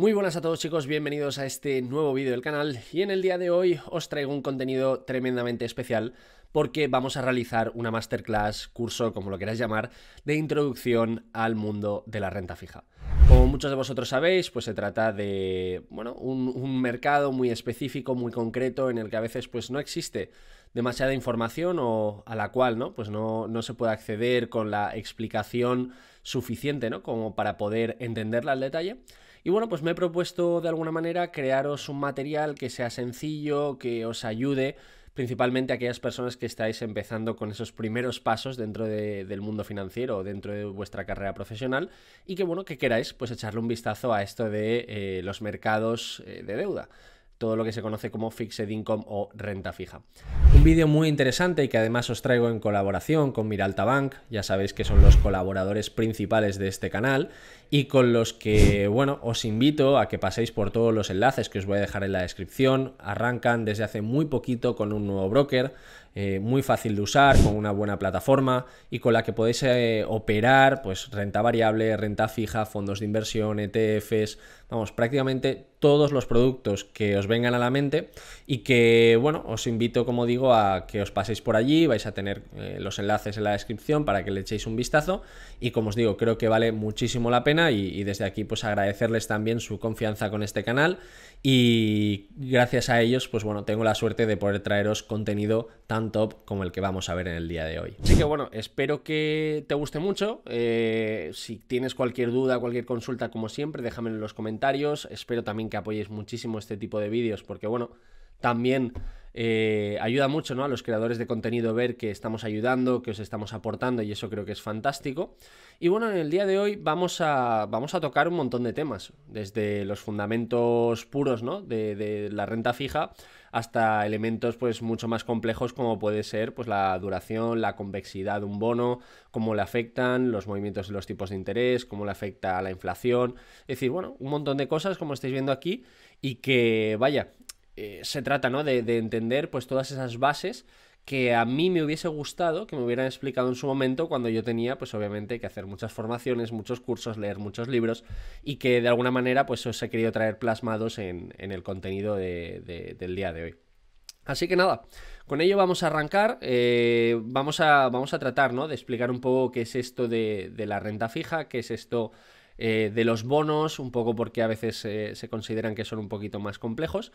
Muy buenas a todos chicos, bienvenidos a este nuevo vídeo del canal y en el día de hoy os traigo un contenido tremendamente especial porque vamos a realizar una masterclass, curso, como lo queráis llamar, de introducción al mundo de la renta fija. Como muchos de vosotros sabéis, pues se trata de bueno, un, mercado muy específico, muy concreto, en el que a veces pues, no existe demasiada información o a la cual ¿no? Pues no, no se puede acceder con la explicación suficiente ¿no? como para poder entenderla al detalle. Y bueno, pues me he propuesto de alguna manera crearos un material que sea sencillo, que os ayude principalmente a aquellas personas que estáis empezando con esos primeros pasos dentro del mundo financiero o dentro de vuestra carrera profesional y que bueno, que queráis pues echarle un vistazo a esto de eh, los mercados eh, de deuda todo lo que se conoce como fixed income o renta fija. Un vídeo muy interesante y que además os traigo en colaboración con Miralta Bank, ya sabéis que son los colaboradores principales de este canal y con los que, bueno, os invito a que paséis por todos los enlaces que os voy a dejar en la descripción. Arrancan desde hace muy poquito con un nuevo broker, eh, muy fácil de usar, con una buena plataforma y con la que podéis eh, operar pues, renta variable, renta fija, fondos de inversión, ETFs, vamos, prácticamente todos los productos que os vengan a la mente y que, bueno, os invito, como digo, a que os paséis por allí, vais a tener eh, los enlaces en la descripción para que le echéis un vistazo y, como os digo, creo que vale muchísimo la pena y, y desde aquí pues agradecerles también su confianza con este canal y gracias a ellos, pues bueno, tengo la suerte de poder traeros contenido tan top como el que vamos a ver en el día de hoy. Así que bueno, espero que te guste mucho. Eh, si tienes cualquier duda, cualquier consulta, como siempre, déjamelo en los comentarios. Espero también que apoyéis muchísimo este tipo de vídeos, porque bueno, también eh, ayuda mucho ¿no? a los creadores de contenido ver que estamos ayudando, que os estamos aportando y eso creo que es fantástico. Y bueno, en el día de hoy vamos a, vamos a tocar un montón de temas, desde los fundamentos puros ¿no? de, de, la renta fija hasta elementos pues mucho más complejos como puede ser pues la duración, la convexidad de un bono, cómo le afectan los movimientos de los tipos de interés, cómo le afecta a la inflación, es decir, bueno, un montón de cosas como estáis viendo aquí y que vaya, eh, se trata, ¿no? De, entender pues todas esas bases que a mí me hubiese gustado que me hubieran explicado en su momento cuando yo tenía pues obviamente que hacer muchas formaciones, muchos cursos, leer muchos libros y que de alguna manera pues os he querido traer plasmados en, el contenido del día de hoy. Así que nada, con ello vamos a arrancar, eh, vamos, a, vamos, a, tratar de explicar un poco qué es esto de, la renta fija, qué es esto eh, de los bonos, un poco porque a veces se consideran que son un poquito más complejos,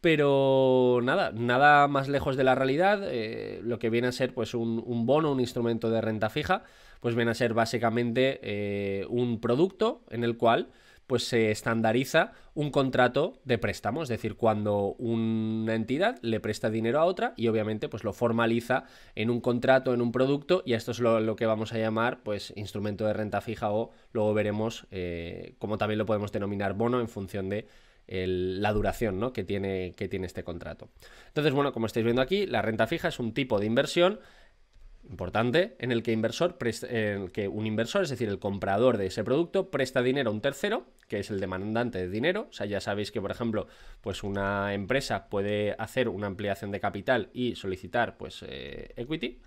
pero nada, nada más lejos de la realidad. Eh, lo que viene a ser pues un, bono, un instrumento de renta fija, pues viene a ser básicamente eh, un producto en el cual pues se estandariza un contrato de préstamo, es decir, cuando una entidad le presta dinero a otra y obviamente pues lo formaliza en un contrato, en un producto y esto es lo, que vamos a llamar pues instrumento de renta fija o luego veremos eh, cómo también lo podemos denominar bono en función de la duración ¿no? que, tiene, que tiene este contrato. Entonces, bueno, como estáis viendo aquí, la renta fija es un tipo de inversión importante en el que, inversor que un inversor, es decir, el comprador de ese producto, presta dinero a un tercero, que es el demandante de dinero. O sea, ya sabéis que, por ejemplo, pues una empresa puede hacer una ampliación de capital y solicitar pues, eh, equity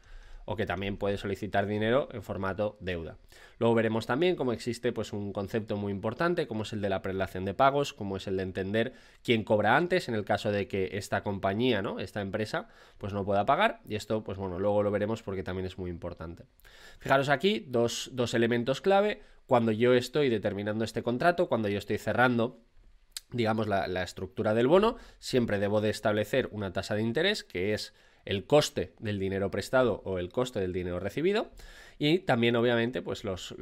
o que también puede solicitar dinero en formato deuda. Luego veremos también cómo existe pues, un concepto muy importante, como es el de la prelación de pagos, como es el de entender quién cobra antes en el caso de que esta compañía, ¿no? esta empresa, pues no pueda pagar. Y esto, pues bueno, luego lo veremos porque también es muy importante. Fijaros aquí, dos, elementos clave. Cuando yo estoy determinando este contrato, cuando yo estoy cerrando digamos, la, la, estructura del bono, siempre debo de establecer una tasa de interés que es el coste del dinero prestado o el coste del dinero recibido. Y también, obviamente, pues los,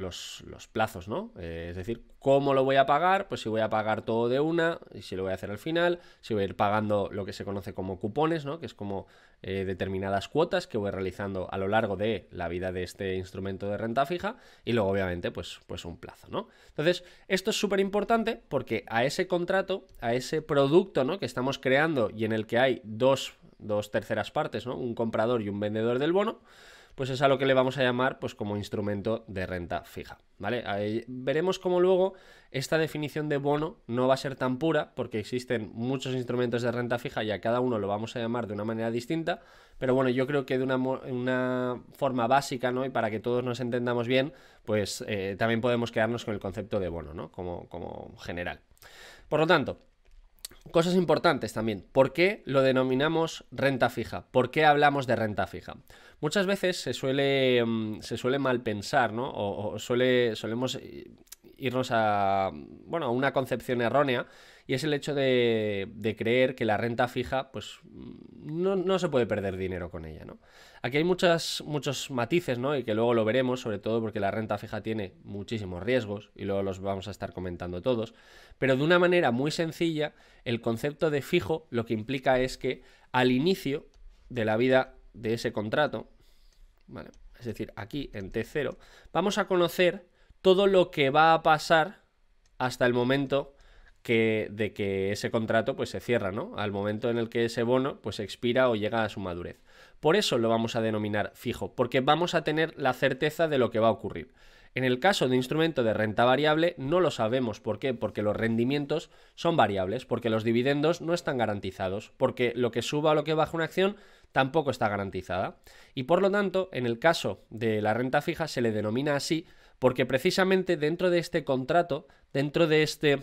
plazos, ¿no? Eh, es decir, ¿cómo lo voy a pagar? Pues si voy a pagar todo de una, y si lo voy a hacer al final, si voy a ir pagando lo que se conoce como cupones, ¿no? Que es como eh, determinadas cuotas que voy realizando a lo largo de la vida de este instrumento de renta fija. Y luego, obviamente, pues, pues un plazo, ¿no? Entonces, esto es súper importante porque a ese contrato, a ese producto, ¿no? Que estamos creando y en el que hay dos dos terceras partes, ¿no? Un comprador y un vendedor del bono, pues es a lo que le vamos a llamar pues como instrumento de renta fija, ¿vale? veremos cómo luego esta definición de bono no va a ser tan pura porque existen muchos instrumentos de renta fija y a cada uno lo vamos a llamar de una manera distinta, pero bueno, yo creo que de una, forma básica, ¿no? Y para que todos nos entendamos bien, pues eh, también podemos quedarnos con el concepto de bono, ¿no? Como, como general. Por lo tanto, Cosas importantes también. ¿Por qué lo denominamos renta fija? ¿Por qué hablamos de renta fija? Muchas veces se suele, mm, se suele mal pensar, ¿no? O, suele, solemos eh, irnos a, bueno, a una concepción errónea y es el hecho de, de creer que la renta fija, pues mm, no, se puede perder dinero con ella, ¿no? Aquí hay muchas, muchos matices, ¿no? Y que luego lo veremos, sobre todo porque la renta fija tiene muchísimos riesgos y luego los vamos a estar comentando todos, pero de una manera muy sencilla, el concepto de fijo lo que implica es que al inicio de la vida de ese contrato, ¿vale? es decir, aquí en T0, vamos a conocer todo lo que va a pasar hasta el momento que, de que ese contrato pues, se cierra, ¿no? Al momento en el que ese bono pues, expira o llega a su madurez. Por eso lo vamos a denominar fijo, porque vamos a tener la certeza de lo que va a ocurrir. En el caso de instrumento de renta variable no lo sabemos. ¿Por qué? Porque los rendimientos son variables, porque los dividendos no están garantizados, porque lo que suba o lo que baja una acción tampoco está garantizada. Y por lo tanto, en el caso de la renta fija se le denomina así porque precisamente dentro de este contrato, dentro de este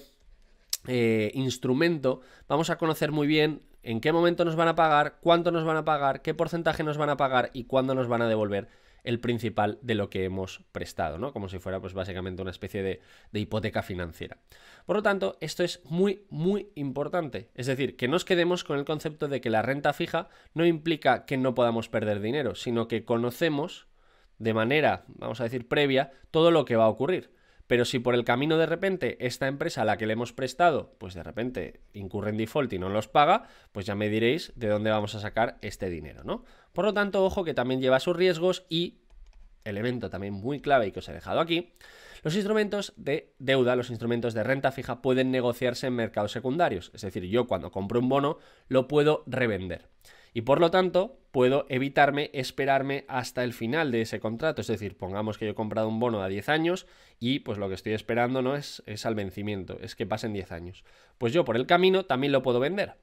eh, instrumento, vamos a conocer muy bien en qué momento nos van a pagar, cuánto nos van a pagar, qué porcentaje nos van a pagar y cuándo nos van a devolver el principal de lo que hemos prestado, ¿no? Como si fuera, pues básicamente una especie de, hipoteca financiera. Por lo tanto, esto es muy, muy importante. Es decir, que nos quedemos con el concepto de que la renta fija no implica que no podamos perder dinero, sino que conocemos de manera, vamos a decir, previa, todo lo que va a ocurrir. Pero si por el camino de repente esta empresa a la que le hemos prestado, pues de repente incurre en default y no los paga, pues ya me diréis de dónde vamos a sacar este dinero, ¿no? Por lo tanto, ojo que también lleva sus riesgos y, elemento también muy clave y que os he dejado aquí, los instrumentos de deuda, los instrumentos de renta fija pueden negociarse en mercados secundarios, es decir, yo cuando compro un bono lo puedo revender y por lo tanto puedo evitarme esperarme hasta el final de ese contrato. Es decir, pongamos que yo he comprado un bono a 10 años y pues lo que estoy esperando no es, es al vencimiento, es que pasen 10 años. Pues yo por el camino también lo puedo vender.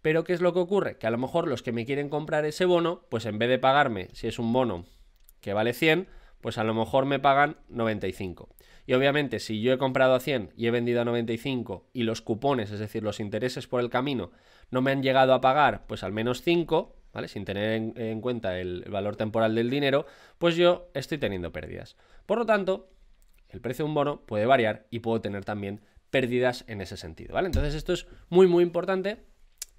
Pero ¿qué es lo que ocurre? Que a lo mejor los que me quieren comprar ese bono, pues en vez de pagarme, si es un bono que vale 100, pues a lo mejor me pagan 95. Y obviamente si yo he comprado a 100 y he vendido a 95 y los cupones, es decir, los intereses por el camino, no me han llegado a pagar pues al menos 5, ¿vale? Sin tener en, cuenta el valor temporal del dinero, pues yo estoy teniendo pérdidas. Por lo tanto, el precio de un bono puede variar y puedo tener también pérdidas en ese sentido, ¿vale? Entonces esto es muy, muy importante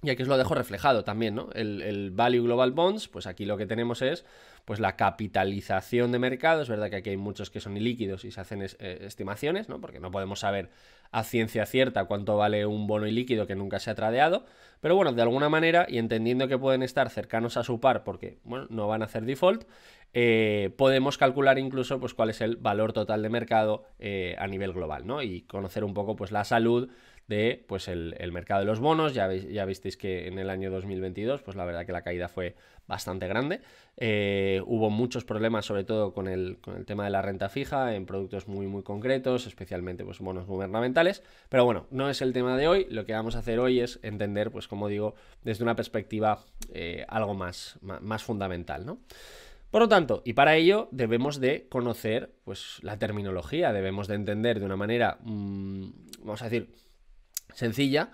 y aquí os lo dejo reflejado también, ¿no? el, Value Global Bonds, pues aquí lo que tenemos es pues la capitalización de mercado. Es verdad que aquí hay muchos que son ilíquidos y se hacen eh, estimaciones, ¿no? Porque no podemos saber a ciencia cierta cuánto vale un bono ilíquido que nunca se ha tradeado. Pero bueno, de alguna manera, y entendiendo que pueden estar cercanos a su par porque, bueno, no van a hacer default, eh, podemos calcular incluso pues, cuál es el valor total de mercado eh, a nivel global, ¿no? Y conocer un poco pues, la salud de pues el, mercado de los bonos. Ya, ya visteis que en el año 2022, pues la verdad que la caída fue bastante grande. Eh, hubo muchos problemas, sobre todo con el, con el, tema de la renta fija, en productos muy, muy concretos, especialmente pues, bonos gubernamentales. Pero bueno, no es el tema de hoy. Lo que vamos a hacer hoy es entender, pues como digo, desde una perspectiva eh, algo más, más fundamental, ¿no? Por lo tanto, y para ello debemos de conocer pues, la terminología, debemos de entender de una manera, mm, vamos a decir, sencilla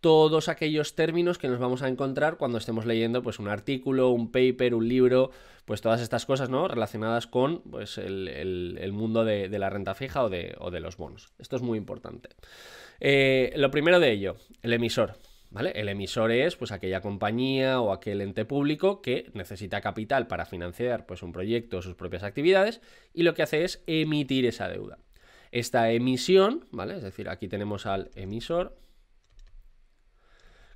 todos aquellos términos que nos vamos a encontrar cuando estemos leyendo pues un artículo, un paper, un libro, pues todas estas cosas ¿no? relacionadas con pues, el, mundo de, la renta fija o de, o de, los bonos. Esto es muy importante. Eh, lo primero de ello, el emisor. ¿Vale? El emisor es pues aquella compañía o aquel ente público que necesita capital para financiar pues un proyecto o sus propias actividades y lo que hace es emitir esa deuda esta emisión, ¿vale? Es decir, aquí tenemos al emisor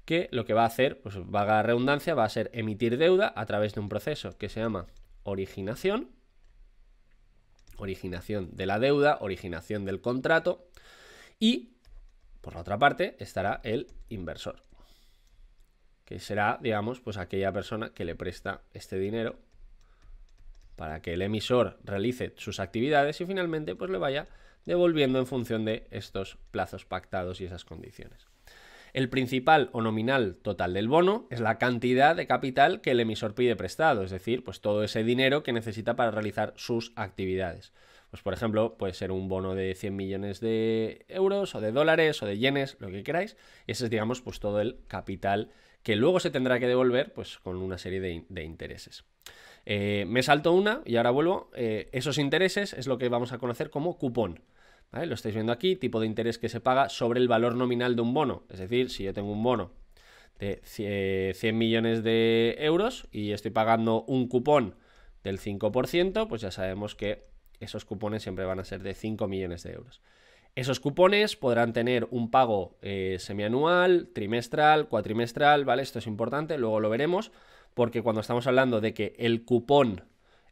que lo que va a hacer, pues vaga la redundancia, va a ser emitir deuda a través de un proceso que se llama originación, originación de la deuda, originación del contrato y por la otra parte estará el inversor, que será, digamos, pues aquella persona que le presta este dinero para que el emisor realice sus actividades y finalmente pues le vaya devolviendo en función de estos plazos pactados y esas condiciones. El principal o nominal total del bono es la cantidad de capital que el emisor pide prestado, es decir, pues todo ese dinero que necesita para realizar sus actividades. Pues por ejemplo, puede ser un bono de 100 millones de euros o de dólares o de yenes, lo que queráis. Ese es, digamos, pues todo el capital que luego se tendrá que devolver pues con una serie de intereses. Eh, me salto una y ahora vuelvo. Eh, esos intereses es lo que vamos a conocer como cupón. Lo estáis viendo aquí, tipo de interés que se paga sobre el valor nominal de un bono. Es decir, si yo tengo un bono de 100 eh, millones de euros y estoy pagando un cupón del 5%, pues ya sabemos que esos cupones siempre van a ser de 5 millones de euros. Esos cupones podrán tener un pago semianual, trimestral, cuatrimestral, ¿vale? Esto es importante, luego lo veremos porque cuando estamos hablando de que el cupón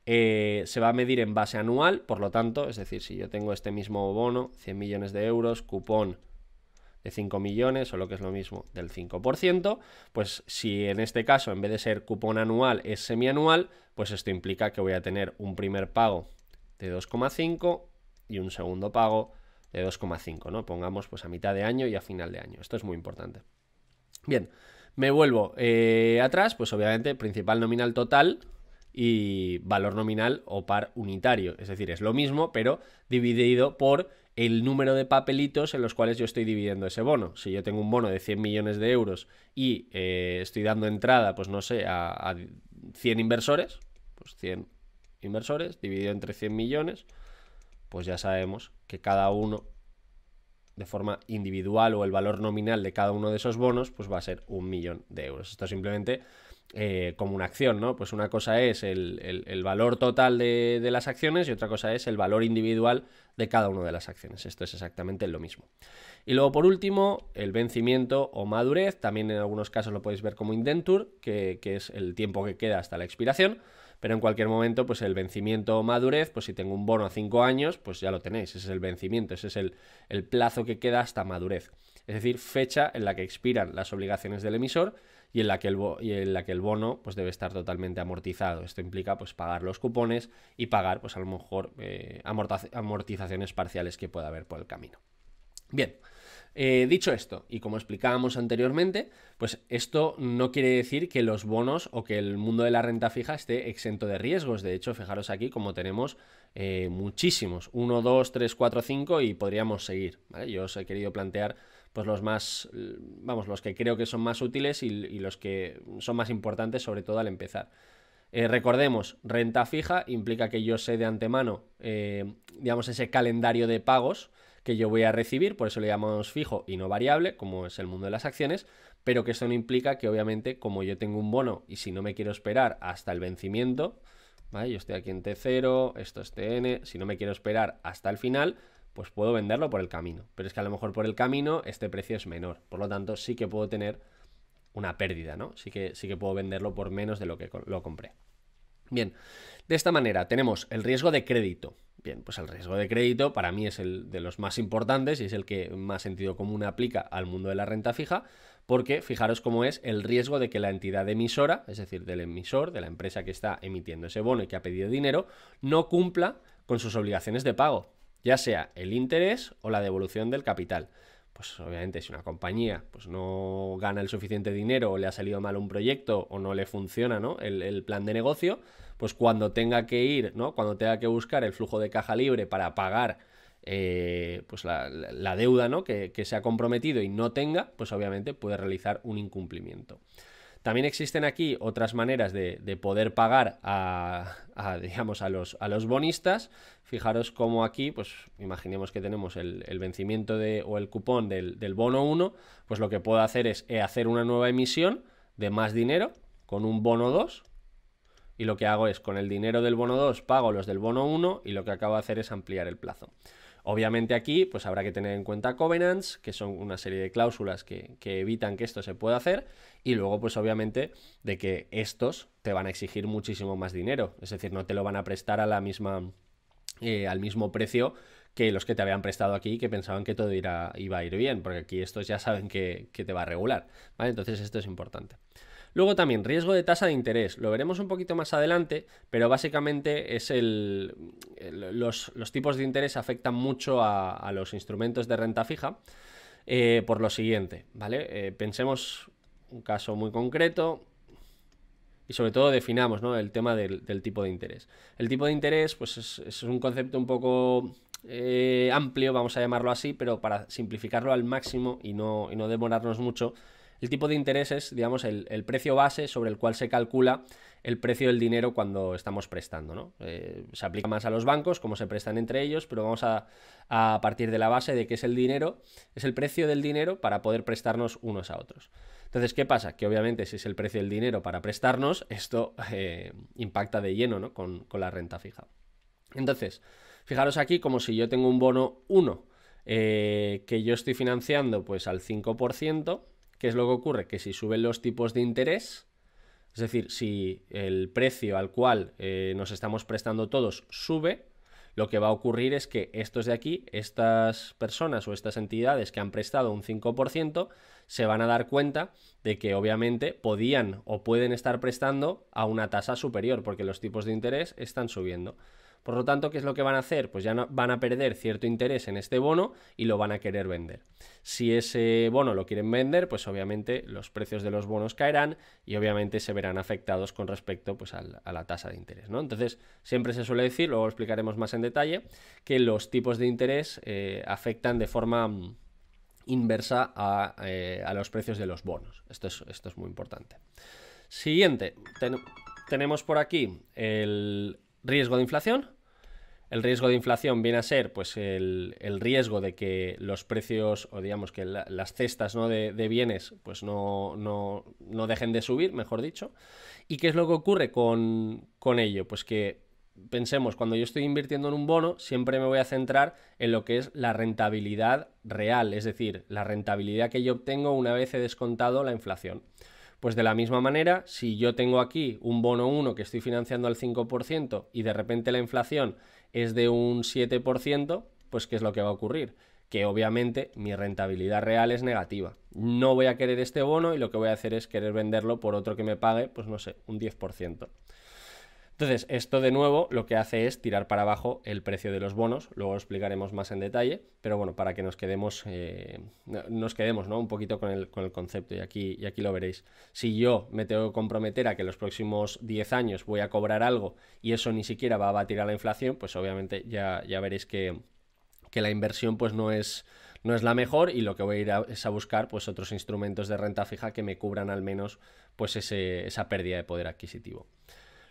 eh, se va a medir en base anual, por lo tanto, es decir, si yo tengo este mismo bono, 100 millones de euros, cupón de 5 millones o lo que es lo mismo del 5%, pues si en este caso en vez de ser cupón anual es semianual, pues esto implica que voy a tener un primer pago de 2,5 y un segundo pago de 2,5, ¿no? Pongamos pues a mitad de año y a final de año. Esto es muy importante. Bien, me vuelvo eh, atrás, pues obviamente principal nominal total y valor nominal o par unitario. Es decir, es lo mismo, pero dividido por el número de papelitos en los cuales yo estoy dividiendo ese bono. Si yo tengo un bono de 100 millones de euros y eh, estoy dando entrada, pues no sé, a, a, 100 inversores, pues 100 inversores dividido entre 100 millones, pues ya sabemos que cada uno de forma individual o el valor nominal de cada uno de esos bonos, pues va a ser un millón de euros. Esto simplemente eh, como una acción, ¿no? Pues una cosa es el, valor total de, las acciones y otra cosa es el valor individual de cada una de las acciones. Esto es exactamente lo mismo. Y luego, por último, el vencimiento o madurez. También en algunos casos lo podéis ver como indenture, que, que es el tiempo que queda hasta la expiración pero en cualquier momento, pues el vencimiento o madurez, pues si tengo un bono a 5 años, pues ya lo tenéis, ese es el vencimiento, ese es el, plazo que queda hasta madurez. Es decir, fecha en la que expiran las obligaciones del emisor y en la que el, en la que el bono pues, debe estar totalmente amortizado. Esto implica pues, pagar los cupones y pagar pues, a lo mejor eh, amortizaciones parciales que pueda haber por el camino. Bien, eh, dicho esto, y como explicábamos anteriormente, pues esto no quiere decir que los bonos o que el mundo de la renta fija esté exento de riesgos. De hecho, fijaros aquí como tenemos eh, muchísimos. 1, 2, 3, cuatro, 5 y podríamos seguir. Yo os he querido plantear pues los más, vamos, los que creo que son más útiles y, los que son más importantes, sobre todo al empezar. Eh, recordemos, renta fija implica que yo sé de antemano, digamos, ese calendario de pagos que yo voy a recibir, por eso le llamamos fijo y no variable, como es el mundo de las acciones, pero que eso no implica que obviamente como yo tengo un bono y si no me quiero esperar hasta el vencimiento, Yo estoy aquí en T0, esto es TN, si no me quiero esperar hasta el final, pues puedo venderlo por el camino, pero es que a lo mejor por el camino este precio es menor, por lo tanto sí que puedo tener una pérdida, ¿no? que, sí que puedo venderlo por menos de lo que lo compré. Bien, de esta manera tenemos el riesgo de crédito. Bien, pues el riesgo de crédito para mí es el de los más importantes y es el que más sentido común aplica al mundo de la renta fija, porque fijaros cómo es el riesgo de que la entidad emisora, es decir, del emisor, de la empresa que está emitiendo ese bono y que ha pedido dinero, no cumpla con sus obligaciones de pago, ya sea el interés o la devolución del capital pues obviamente si una compañía pues no gana el suficiente dinero o le ha salido mal un proyecto o no le funciona ¿no? El, plan de negocio, pues cuando tenga que ir, ¿no? cuando tenga que buscar el flujo de caja libre para pagar eh, pues la, deuda ¿no? que, que se ha comprometido y no tenga, pues obviamente puede realizar un incumplimiento. También existen aquí otras maneras de, poder pagar a, digamos, a los, bonistas. Fijaros cómo aquí, pues imaginemos que tenemos el, vencimiento de, o el cupón del, bono 1, pues lo que puedo hacer es eh, hacer una nueva emisión de más dinero con un bono 2, y lo que hago es con el dinero del bono 2 pago los del bono 1 y lo que acabo de hacer es ampliar el plazo. Obviamente aquí pues habrá que tener en cuenta covenants, que son una serie de cláusulas que evitan que esto se pueda hacer y luego, pues obviamente, de que estos te van a exigir muchísimo más dinero. Es decir, no te lo van a prestar a la misma, eh, al mismo precio que los que te habían prestado aquí que pensaban que todo iba a ir bien, porque aquí estos ya saben que, te va a regular. ¿vale? Entonces esto es importante. Luego también riesgo de tasa de interés. Lo veremos un poquito más adelante, pero básicamente es el, los, tipos de interés afectan mucho a, los instrumentos de renta fija eh, por lo siguiente, ¿vale? Eh, pensemos un caso muy concreto y sobre todo definamos el tema del, tipo de interés. El tipo de interés pues es, un concepto un poco eh, amplio, vamos a llamarlo así, pero para simplificarlo al máximo y no, no demorarnos mucho, el tipo de interés es, digamos, el, el precio base sobre el cual se calcula el precio del dinero cuando estamos prestando. ¿no? Eh, se aplica más a los bancos, cómo se prestan entre ellos, pero vamos a, partir de la base de que es el dinero, es el precio del dinero para poder prestarnos unos a otros. Entonces, ¿qué pasa? Que obviamente si es el precio del dinero para prestarnos, esto eh, impacta de lleno ¿no? con, la renta fija. Entonces, fijaros aquí como si yo tengo un bono 1 eh, que yo estoy financiando pues al 5%, ¿qué es lo que ocurre? Que si suben los tipos de interés, es decir, si el precio al cual eh, nos estamos prestando todos sube, lo que va a ocurrir es que estos de aquí, estas personas o estas entidades que han prestado un 5%, se van a dar cuenta de que obviamente podían o pueden estar prestando a una tasa superior porque los tipos de interés están subiendo. Por lo tanto, ¿qué es lo que van a hacer? Pues ya van a perder cierto interés en este bono y lo van a querer vender. Si ese bono lo quieren vender, pues obviamente los precios de los bonos caerán y obviamente se verán afectados con respecto pues, a, la, tasa de interés. ¿no? Entonces, siempre se suele decir, luego lo explicaremos más en detalle, que los tipos de interés eh, afectan de forma mm, inversa eh, a, los precios de los bonos. Esto es, esto es muy importante. Siguiente, tenemos por aquí el riesgo de inflación, el riesgo de inflación viene a ser pues, el, riesgo de que los precios o digamos que las cestas ¿no? de, bienes pues no, dejen de subir, mejor dicho. ¿Y qué es lo que ocurre con, con ello? Pues que pensemos, cuando yo estoy invirtiendo en un bono, siempre me voy a centrar en lo que es la rentabilidad real, es decir, la rentabilidad que yo obtengo una vez he descontado la inflación. Pues de la misma manera, si yo tengo aquí un bono 1 que estoy financiando al 5% y de repente la inflación es de un 7%, pues ¿qué es lo que va a ocurrir? Que obviamente mi rentabilidad real es negativa. No voy a querer este bono y lo que voy a hacer es querer venderlo por otro que me pague, pues no sé, un 10%. Entonces, esto de nuevo lo que hace es tirar para abajo el precio de los bonos, luego lo explicaremos más en detalle, pero bueno, para que nos quedemos, eh, nos quedemos ¿no? un poquito con el, concepto y aquí, y aquí lo veréis. Si yo me tengo que comprometer a que los próximos 10 años voy a cobrar algo y eso ni siquiera va a batir a la inflación, pues obviamente ya, veréis que, la inversión pues no es no es la mejor y lo que voy a ir es a buscar pues otros instrumentos de renta fija que me cubran al menos pues esa pérdida de poder adquisitivo.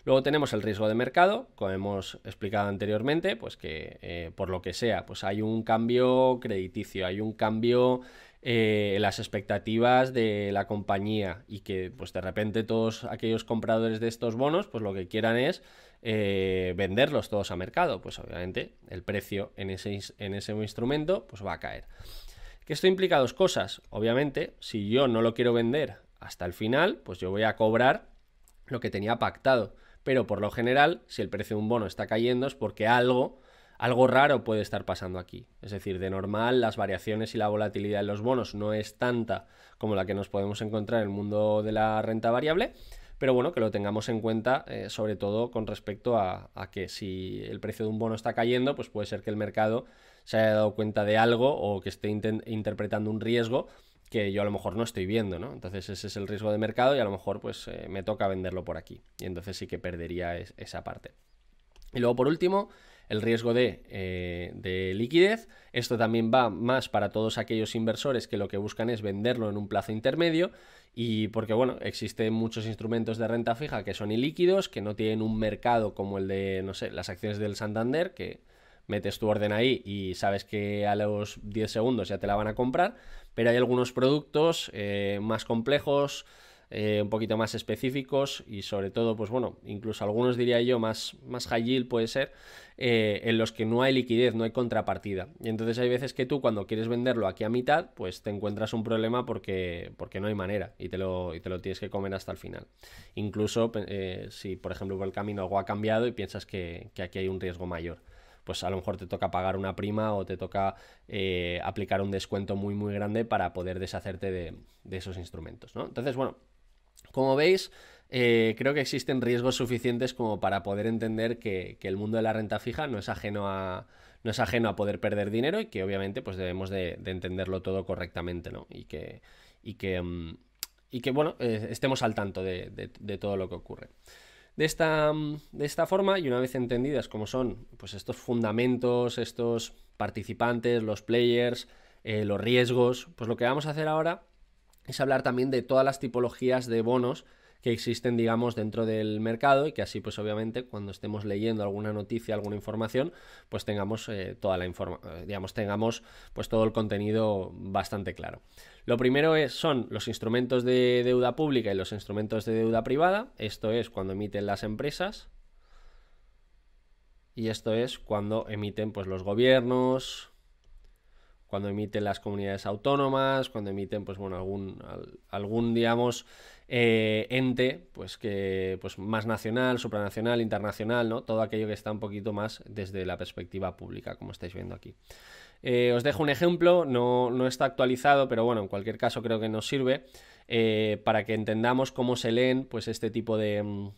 Luego tenemos el riesgo de mercado, como hemos explicado anteriormente, pues que eh, por lo que sea, pues hay un cambio crediticio, hay un cambio eh, en las expectativas de la compañía y que pues de repente todos aquellos compradores de estos bonos pues lo que quieran es eh, venderlos todos a mercado pues obviamente el precio en ese, en ese instrumento pues va a caer que esto implica dos cosas obviamente si yo no lo quiero vender hasta el final pues yo voy a cobrar lo que tenía pactado pero por lo general, si el precio de un bono está cayendo es porque algo, algo raro puede estar pasando aquí. Es decir, de normal las variaciones y la volatilidad de los bonos no es tanta como la que nos podemos encontrar en el mundo de la renta variable, pero bueno, que lo tengamos en cuenta, eh, sobre todo con respecto a, a, que si el precio de un bono está cayendo, pues puede ser que el mercado se haya dado cuenta de algo o que esté interpretando un riesgo que yo a lo mejor no estoy viendo, ¿no? Entonces ese es el riesgo de mercado y a lo mejor pues eh, me toca venderlo por aquí. Y entonces sí que perdería esa parte. Y luego por último, el riesgo de, eh, de, liquidez. Esto también va más para todos aquellos inversores que lo que buscan es venderlo en un plazo intermedio y porque bueno, existen muchos instrumentos de renta fija que son ilíquidos, que no tienen un mercado como el de, no sé, las acciones del Santander, que metes tu orden ahí y sabes que a los 10 segundos ya te la van a comprar, pero hay algunos productos eh, más complejos, eh, un poquito más específicos y sobre todo, pues bueno, incluso algunos diría yo más, más high yield puede ser, eh, en los que no hay liquidez, no hay contrapartida. Y entonces hay veces que tú cuando quieres venderlo aquí a mitad, pues te encuentras un problema porque, porque no hay manera y te, lo, te lo tienes que comer hasta el final. Incluso si, por ejemplo, por el camino algo ha cambiado y piensas que aquí hay un riesgo mayor pues a lo mejor te toca pagar una prima o te toca eh, aplicar un descuento muy muy grande para poder deshacerte de, esos instrumentos, ¿no? Entonces, bueno, como veis, eh, creo que existen riesgos suficientes como para poder entender que, el mundo de la renta fija no es ajeno a, no es ajeno a poder perder dinero y que obviamente pues debemos de, entenderlo todo correctamente, ¿no? Y que, y que, mm, bueno, eh, estemos al tanto de todo lo que ocurre. Mm, de esta, forma y una vez entendidas cómo son pues estos fundamentos, estos participantes, los players, eh, los riesgos, pues lo que vamos a hacer ahora es hablar también de todas las tipologías de bonos que existen, digamos, dentro del mercado y que así, pues obviamente, cuando estemos leyendo alguna noticia, alguna información, pues tengamos eh, toda la información, eh, digamos, tengamos pues todo el contenido bastante claro. Lo primero es, son los instrumentos de deuda pública y los instrumentos de deuda privada. Esto es cuando emiten las empresas. Y esto es cuando emiten pues, los gobiernos, cuando emiten las comunidades autónomas, cuando emiten pues, bueno, algún, algún digamos, eh, ente, pues que pues más nacional, supranacional, internacional, ¿no? Todo aquello que está un poquito más desde la perspectiva pública, como estáis viendo aquí. Eh, os dejo un ejemplo, no, no, está actualizado, pero bueno, en cualquier caso creo que nos sirve eh, para que entendamos cómo se leen pues, este tipo de. Mm,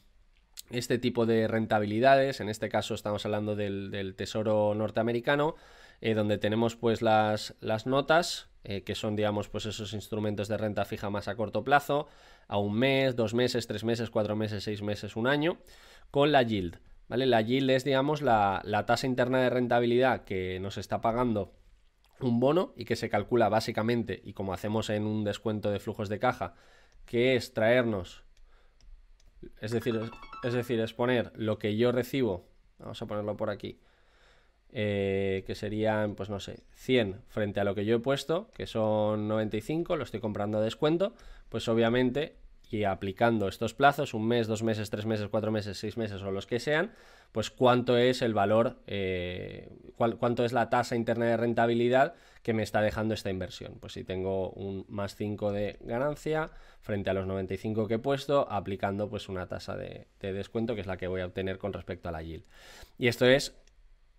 este tipo de rentabilidades, en este caso estamos hablando del Tesoro norteamericano, eh, donde tenemos pues las, las notas, eh, que son digamos pues esos instrumentos de renta fija más a corto plazo, a un mes, dos meses, tres meses, cuatro meses, seis meses, un año, con la yield. ¿vale? La yield es digamos la, tasa interna de rentabilidad que nos está pagando un bono y que se calcula básicamente, y como hacemos en un descuento de flujos de caja, que es traernos, es decir, es decir, exponer lo que yo recibo, vamos a ponerlo por aquí, eh, que serían, pues no sé, 100 frente a lo que yo he puesto, que son 95, lo estoy comprando a descuento, pues obviamente, y aplicando estos plazos, un mes, dos meses, tres meses, cuatro meses, seis meses o los que sean, pues cuánto es el valor, eh, cuál, cuánto es la tasa interna de rentabilidad que me está dejando esta inversión. Pues si tengo un más 5 de ganancia frente a los 95 que he puesto, aplicando pues una tasa de, de descuento que es la que voy a obtener con respecto a la yield. Y esto es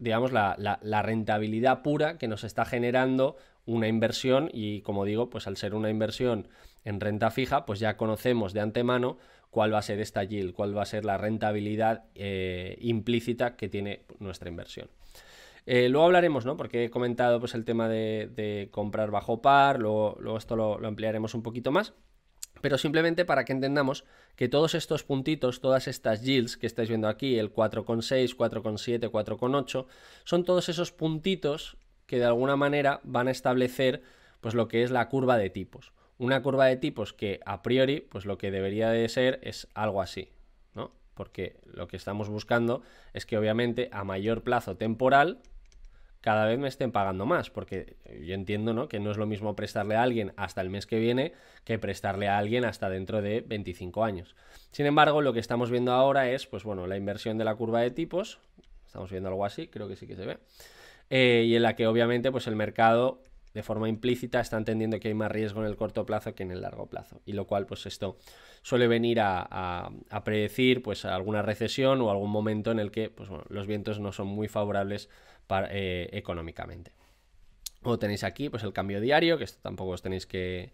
digamos, la, rentabilidad pura que nos está generando una inversión y como digo, pues al ser una inversión en renta fija, pues ya conocemos de antemano cuál va a ser esta yield, cuál va a ser la rentabilidad eh, implícita que tiene nuestra inversión. Eh, luego hablaremos, ¿no? Porque he comentado pues, el tema de, comprar bajo par, luego, esto lo ampliaremos un poquito más. Pero simplemente para que entendamos que todos estos puntitos, todas estas yields que estáis viendo aquí, el 4,6, 4,7, 4,8, son todos esos puntitos que de alguna manera van a establecer pues lo que es la curva de tipos. Una curva de tipos que a priori pues lo que debería de ser es algo así, ¿no? Porque lo que estamos buscando es que obviamente a mayor plazo temporal cada vez me estén pagando más, porque eh, yo entiendo ¿no? que no es lo mismo prestarle a alguien hasta el mes que viene que prestarle a alguien hasta dentro de 25 años. Sin embargo, lo que estamos viendo ahora es, pues bueno, la inversión de la curva de tipos, estamos viendo algo así, creo que sí que se ve, eh, y en la que obviamente pues el mercado de forma implícita está entendiendo que hay más riesgo en el corto plazo que en el largo plazo, y lo cual pues esto suele venir a, predecir pues alguna recesión o algún momento en el que pues, los vientos no son muy favorables eh, económicamente. o tenéis aquí pues, el cambio diario, que esto tampoco os tenéis que,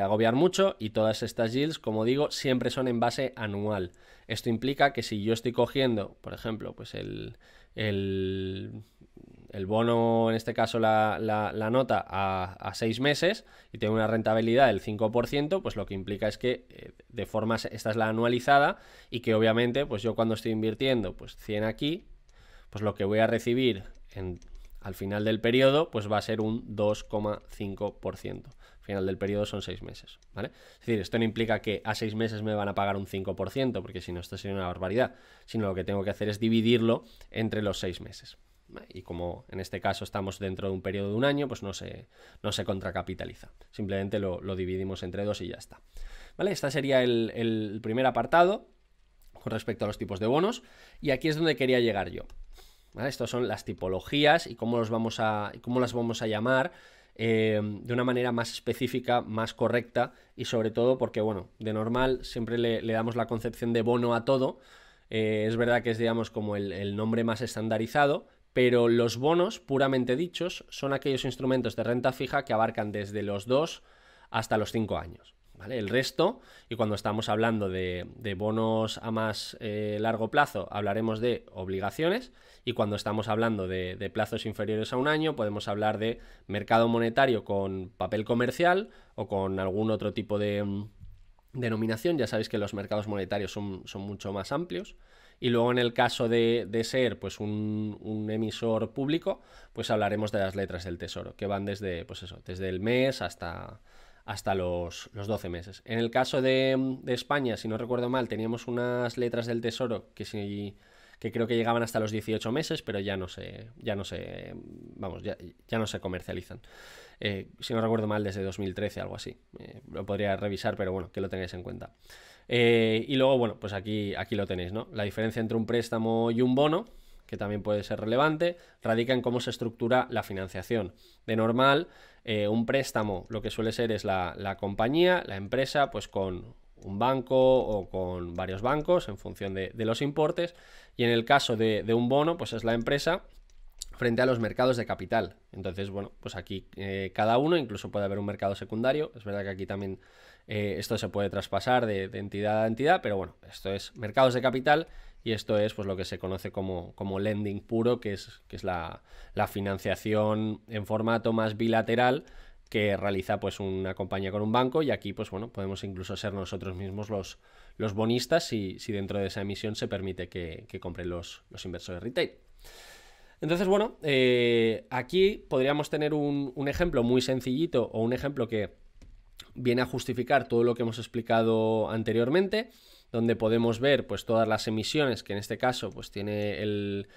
agobiar mucho y todas estas yields, como digo, siempre son en base anual. Esto implica que si yo estoy cogiendo, por ejemplo, pues el, bono, en este caso la, nota, a, seis meses y tengo una rentabilidad del 5%, pues lo que implica es que eh, de forma, esta es la anualizada y que obviamente, pues yo cuando estoy invirtiendo, pues 100 aquí, pues lo que voy a recibir al final del periodo, pues va a ser un 2,5%. Al final del periodo son seis meses, ¿vale? Es decir, esto no implica que a seis meses me van a pagar un 5%, porque si no, esto sería una barbaridad, sino lo que tengo que hacer es dividirlo entre los seis meses. Y como en este caso estamos dentro de un periodo de un año, pues no se, no se contracapitaliza. Simplemente lo, dividimos entre dos y ya está. ¿Vale? Este sería el primer apartado con respecto a los tipos de bonos. Y aquí es donde quería llegar yo. ¿Vale? Estas son las tipologías y cómo, los vamos a, cómo las vamos a llamar eh, de una manera más específica, más correcta y sobre todo porque, bueno, de normal siempre le, damos la concepción de bono a todo. Eh, es verdad que es, digamos, como el, el nombre más estandarizado, pero los bonos, puramente dichos, son aquellos instrumentos de renta fija que abarcan desde los 2 hasta los 5 años. El resto, y cuando estamos hablando de, bonos a más eh, largo plazo, hablaremos de obligaciones, y cuando estamos hablando de, plazos inferiores a un año, podemos hablar de mercado monetario con papel comercial o con algún otro tipo de mm, denominación. Ya sabéis que los mercados monetarios son, mucho más amplios. Y luego en el caso de, ser pues un, un, emisor público, pues hablaremos de las letras del tesoro, que van desde, pues eso, desde el mes hasta, hasta los, 12 meses. En el caso de, España, si no recuerdo mal, teníamos unas letras del Tesoro que, que creo que llegaban hasta los 18 meses, pero ya no se, ya no se, vamos, ya, ya no se comercializan. Eh, si no recuerdo mal, desde 2013, algo así. Eh, lo podría revisar, pero bueno, que lo tengáis en cuenta. Eh, y luego, bueno, pues aquí, aquí lo tenéis, ¿no? La diferencia entre un préstamo y un bono, que también puede ser relevante, radica en cómo se estructura la financiación. De normal, eh, un préstamo lo que suele ser es la, la compañía, la empresa, pues con un banco o con varios bancos en función de, de los importes. Y en el caso de, de, un bono, pues es la empresa frente a los mercados de capital. Entonces, bueno, pues aquí eh, cada uno, incluso puede haber un mercado secundario. Es verdad que aquí también eh, esto se puede traspasar de entidad a entidad, pero bueno, esto es mercados de capital y esto es pues, lo que se conoce como, lending puro, que es, que es la, financiación en formato más bilateral que realiza pues, una compañía con un banco y aquí pues, bueno, podemos incluso ser nosotros mismos los, bonistas si, si dentro de esa emisión se permite que, compren los, los inversores retail. Entonces, bueno, eh, aquí podríamos tener un, un, ejemplo muy sencillito o un ejemplo que viene a justificar todo lo que hemos explicado anteriormente donde podemos ver pues todas las emisiones que en este caso pues tiene el,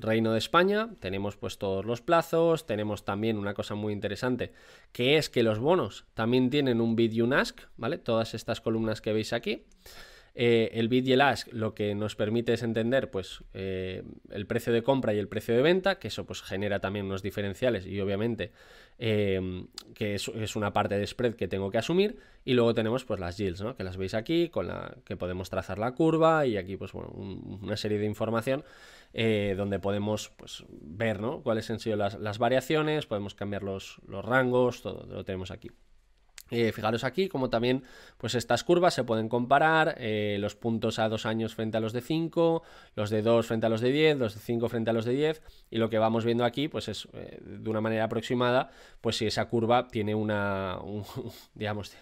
Reino de España, tenemos pues todos los plazos, tenemos también una cosa muy interesante que es que los bonos también tienen un bid y un ask, ¿vale? Todas estas columnas que veis aquí. Eh, el bid y el ask lo que nos permite es entender pues, eh, el precio de compra y el precio de venta, que eso pues, genera también unos diferenciales y obviamente eh, que es, una parte de spread que tengo que asumir. Y luego tenemos pues, las yields, que las veis aquí, con la que podemos trazar la curva y aquí pues, una serie de información donde podemos pues, ver cuáles han sido las, variaciones, podemos cambiar los rangos, todo lo tenemos aquí. Eh, fijaros aquí como también pues estas curvas se pueden comparar, eh, los puntos a dos años frente a los de 5, los de dos frente a los de 10, los de 5 frente a los de 10 y lo que vamos viendo aquí pues es eh, de una manera aproximada pues si esa curva tiene una, digamos,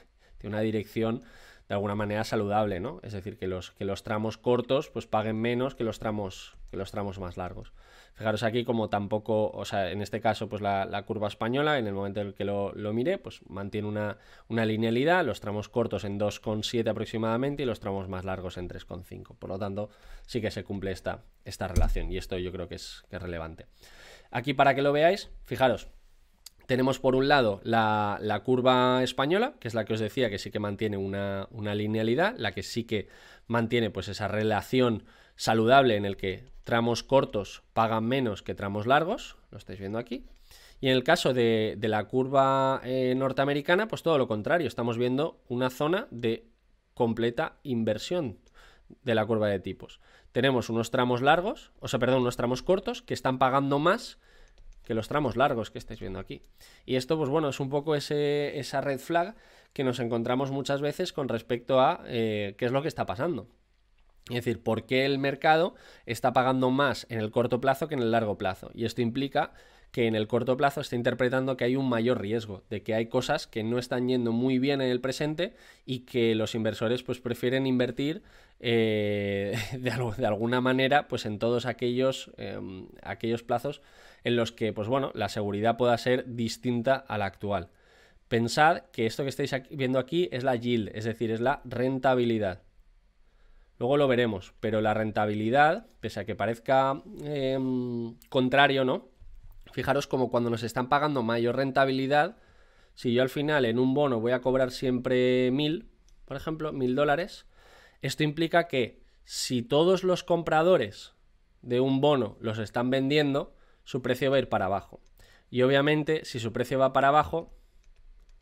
una dirección de alguna manera saludable, ¿no? Es decir, que los, que los tramos cortos pues paguen menos que los tramos, que los tramos más largos. Fijaros aquí como tampoco, o sea, en este caso, pues la, curva española, en el momento en el que lo, lo miré, pues mantiene una, linealidad, los tramos cortos en 2,7 aproximadamente y los tramos más largos en 3,5. Por lo tanto, sí que se cumple esta, esta relación y esto yo creo que es, relevante. Aquí para que lo veáis, fijaros, tenemos por un lado la, curva española, que es la que os decía que sí que mantiene una, una, linealidad, la que sí que mantiene pues esa relación saludable en el que tramos cortos pagan menos que tramos largos, lo estáis viendo aquí. Y en el caso de, la curva eh, norteamericana, pues todo lo contrario, estamos viendo una zona de completa inversión de la curva de tipos. Tenemos unos tramos largos, o sea, perdón, unos tramos cortos que están pagando más que los tramos largos que estáis viendo aquí. Y esto, pues bueno, es un poco esa red flag que nos encontramos muchas veces con respecto a eh, qué es lo que está pasando. Es decir, ¿por qué el mercado está pagando más en el corto plazo que en el largo plazo? Y esto implica que en el corto plazo está interpretando que hay un mayor riesgo, de que hay cosas que no están yendo muy bien en el presente y que los inversores pues prefieren invertir eh, de, alguna manera pues en todos aquellos, em, aquellos plazos en los que pues bueno, la seguridad pueda ser distinta a la actual. Pensad que esto que estáis viendo aquí es la yield, es decir, es la rentabilidad. Luego lo veremos, pero la rentabilidad, pese a que parezca em, contrario, ¿no? Fijaros como cuando nos están pagando mayor rentabilidad, si yo al final en un bono voy a cobrar siempre mil, por ejemplo, mil dólares, esto implica que si todos los compradores de un bono los están vendiendo, su precio va a ir para abajo. Y obviamente, si su precio va para abajo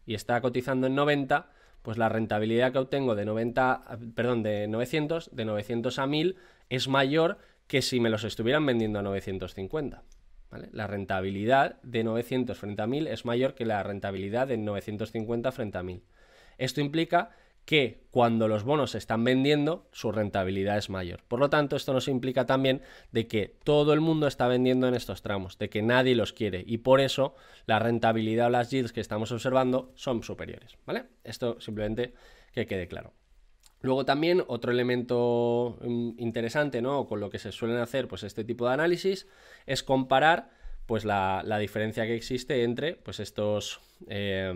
y está cotizando en 90, pues la rentabilidad que obtengo de 90, perdón, de 900, de 900 a 1000 es mayor que si me los estuvieran vendiendo a 950. ¿vale? La rentabilidad de 900 frente a 1000 es mayor que la rentabilidad de 950 frente a 1000. Esto implica que cuando los bonos se están vendiendo, su rentabilidad es mayor. Por lo tanto, esto nos implica también de que todo el mundo está vendiendo en estos tramos, de que nadie los quiere y por eso la rentabilidad o las yields que estamos observando son superiores, ¿vale? Esto simplemente que quede claro. Luego también otro elemento mm, interesante, ¿no? Con lo que se suelen hacer pues este tipo de análisis es comparar pues la, diferencia que existe entre, pues estos, eh,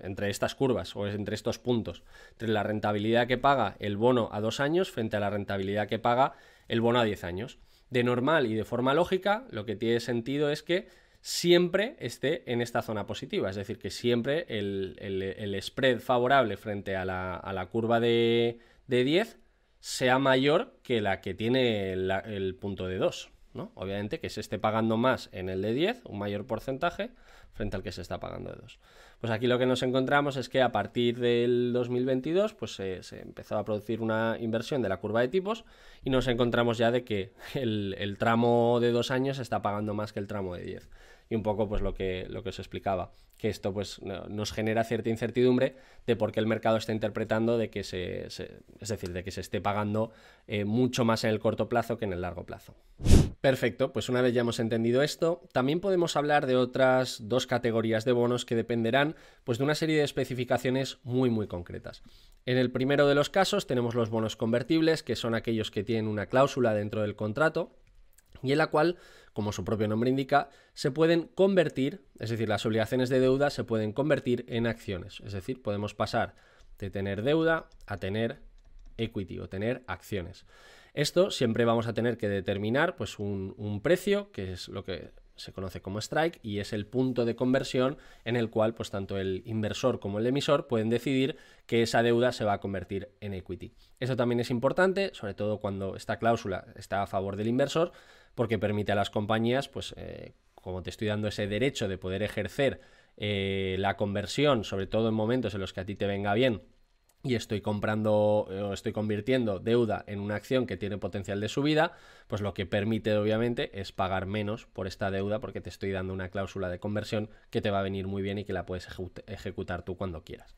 entre estas curvas o entre estos puntos, entre la rentabilidad que paga el bono a dos años frente a la rentabilidad que paga el bono a diez años. De normal y de forma lógica, lo que tiene sentido es que siempre esté en esta zona positiva, es decir, que siempre el, spread favorable frente a la, a la curva de, diez sea mayor que la que tiene el punto de dos. Obviamente que se esté pagando más en el de 10, un mayor porcentaje, frente al que se está pagando de 2. Pues aquí lo que nos encontramos es que a partir del 2022 pues se, empezó a producir una inversión de la curva de tipos y nos encontramos ya de que el, tramo de 2 años está pagando más que el tramo de 10 y un poco pues lo que, lo que os explicaba, que esto pues nos genera cierta incertidumbre de por qué el mercado está interpretando de que se, es decir, de que se esté pagando eh, mucho más en el corto plazo que en el largo plazo. Perfecto, pues una vez ya hemos entendido esto, también podemos hablar de otras dos categorías de bonos que dependerán pues, de una serie de especificaciones muy muy concretas. En el primero de los casos tenemos los bonos convertibles, que son aquellos que tienen una cláusula dentro del contrato y en la cual, como su propio nombre indica, se pueden convertir, es decir, las obligaciones de deuda se pueden convertir en acciones, es decir, podemos pasar de tener deuda a tener equity o tener acciones. Esto siempre vamos a tener que determinar pues, un, precio, que es lo que se conoce como strike y es el punto de conversión en el cual pues tanto el inversor como el emisor pueden decidir que esa deuda se va a convertir en equity. Eso también es importante, sobre todo cuando esta cláusula está a favor del inversor, porque permite a las compañías, pues eh, como te estoy dando ese derecho de poder ejercer eh, la conversión, sobre todo en momentos en los que a ti te venga bien, y estoy comprando eh, o estoy convirtiendo deuda en una acción que tiene potencial de subida, pues lo que permite obviamente es pagar menos por esta deuda porque te estoy dando una cláusula de conversión que te va a venir muy bien y que la puedes ejecutar tú cuando quieras.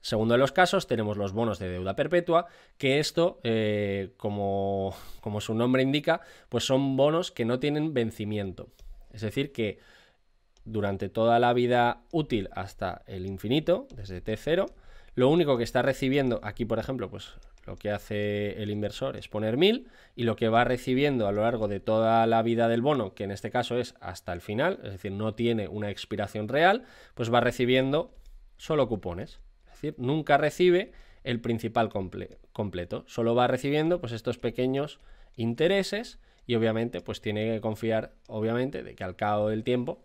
Segundo de los casos, tenemos los bonos de deuda perpetua, que esto, eh, como, como su nombre indica, pues son bonos que no tienen vencimiento. Es decir, que durante toda la vida útil hasta el infinito, desde T0, lo único que está recibiendo aquí, por ejemplo, pues lo que hace el inversor es poner 1000 y lo que va recibiendo a lo largo de toda la vida del bono, que en este caso es hasta el final, es decir, no tiene una expiración real, pues va recibiendo solo cupones. Es decir, nunca recibe el principal completo, solo va recibiendo pues estos pequeños intereses y obviamente pues tiene que confiar obviamente de que al cabo del tiempo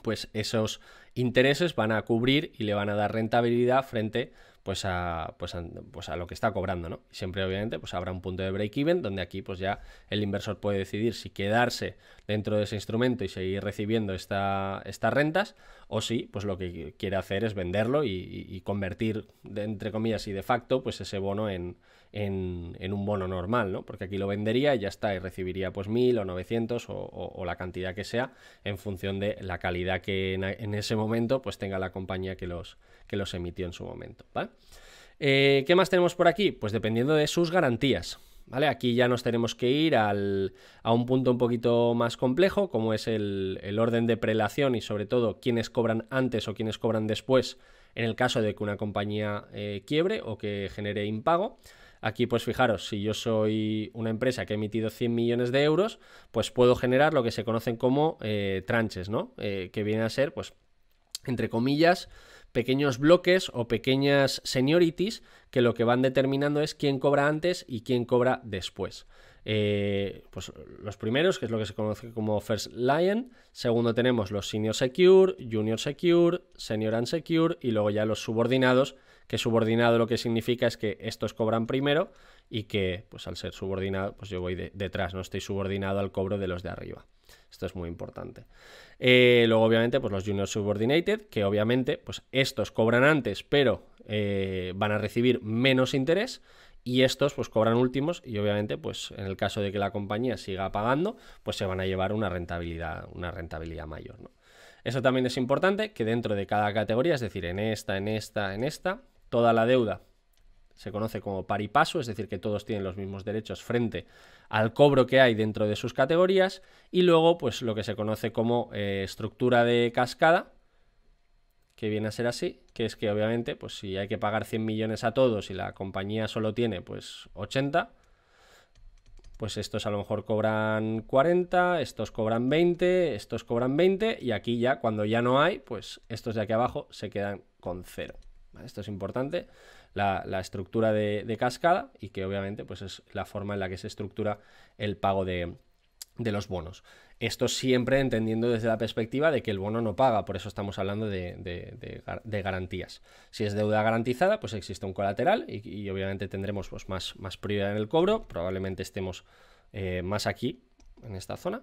pues esos intereses van a cubrir y le van a dar rentabilidad frente pues a, pues, pues lo que está cobrando, ¿no? siempre obviamente pues habrá un punto de break-even donde aquí pues ya el inversor puede decidir si quedarse dentro de ese instrumento y seguir recibiendo estas rentas o si pues lo que quiere hacer es venderlo y, convertir, entre comillas y de facto, pues ese bono en, en, un bono normal, ¿no? Porque aquí lo vendería y ya está, y recibiría pues 1000 o 900 o, la cantidad que sea en función de la calidad que en, ese momento pues tenga la compañía que los, que los emitió en su momento, ¿vale? Eh, ¿Qué más tenemos por aquí? Pues dependiendo de sus garantías. ¿Vale? Aquí ya nos tenemos que ir al, a un punto un poquito más complejo, como es el, orden de prelación y sobre todo quiénes cobran antes o quiénes cobran después en el caso de que una compañía eh, quiebre o que genere impago. Aquí, pues fijaros, si yo soy una empresa que ha emitido 100 millones de euros, pues puedo generar lo que se conocen como eh, tranches, ¿no? Eh, que vienen a ser, pues, entre comillas, pequeños bloques o pequeñas seniorities que lo que van determinando es quién cobra antes y quién cobra después. Eh, pues los primeros, que es lo que se conoce como First Lion. Segundo tenemos los Senior Secure, Junior Secure, Senior Unsecure y luego ya los subordinados, que subordinado lo que significa es que estos cobran primero y que, pues al ser subordinado, pues yo voy detrás, no estoy subordinado al cobro de los de arriba. Esto es muy importante. Eh, luego, obviamente, pues los junior subordinated, que obviamente, pues estos cobran antes, pero eh, van a recibir menos interés y estos pues cobran últimos y obviamente pues en el caso de que la compañía siga pagando pues se van a llevar una rentabilidad una rentabilidad mayor eso también es importante que dentro de cada categoría es decir en esta en esta en esta Toda la deuda se conoce como paripaso, paso, es decir, que todos tienen los mismos derechos frente al cobro que hay dentro de sus categorías, y luego, pues lo que se conoce como eh, estructura de cascada, que viene a ser así, que es que obviamente, pues si hay que pagar 100 millones a todos y la compañía solo tiene, pues 80, pues estos a lo mejor cobran 40, estos cobran 20, estos cobran 20, y aquí ya, cuando ya no hay, pues estos de aquí abajo se quedan con cero. Esto es importante, la, estructura de, cascada y que obviamente pues es la forma en la que se estructura el pago de, los bonos. Esto siempre entendiendo desde la perspectiva de que el bono no paga, por eso estamos hablando de, garantías. Si es deuda garantizada, pues existe un colateral y, obviamente tendremos pues, más, más, prioridad en el cobro, probablemente estemos eh, más aquí, en esta zona,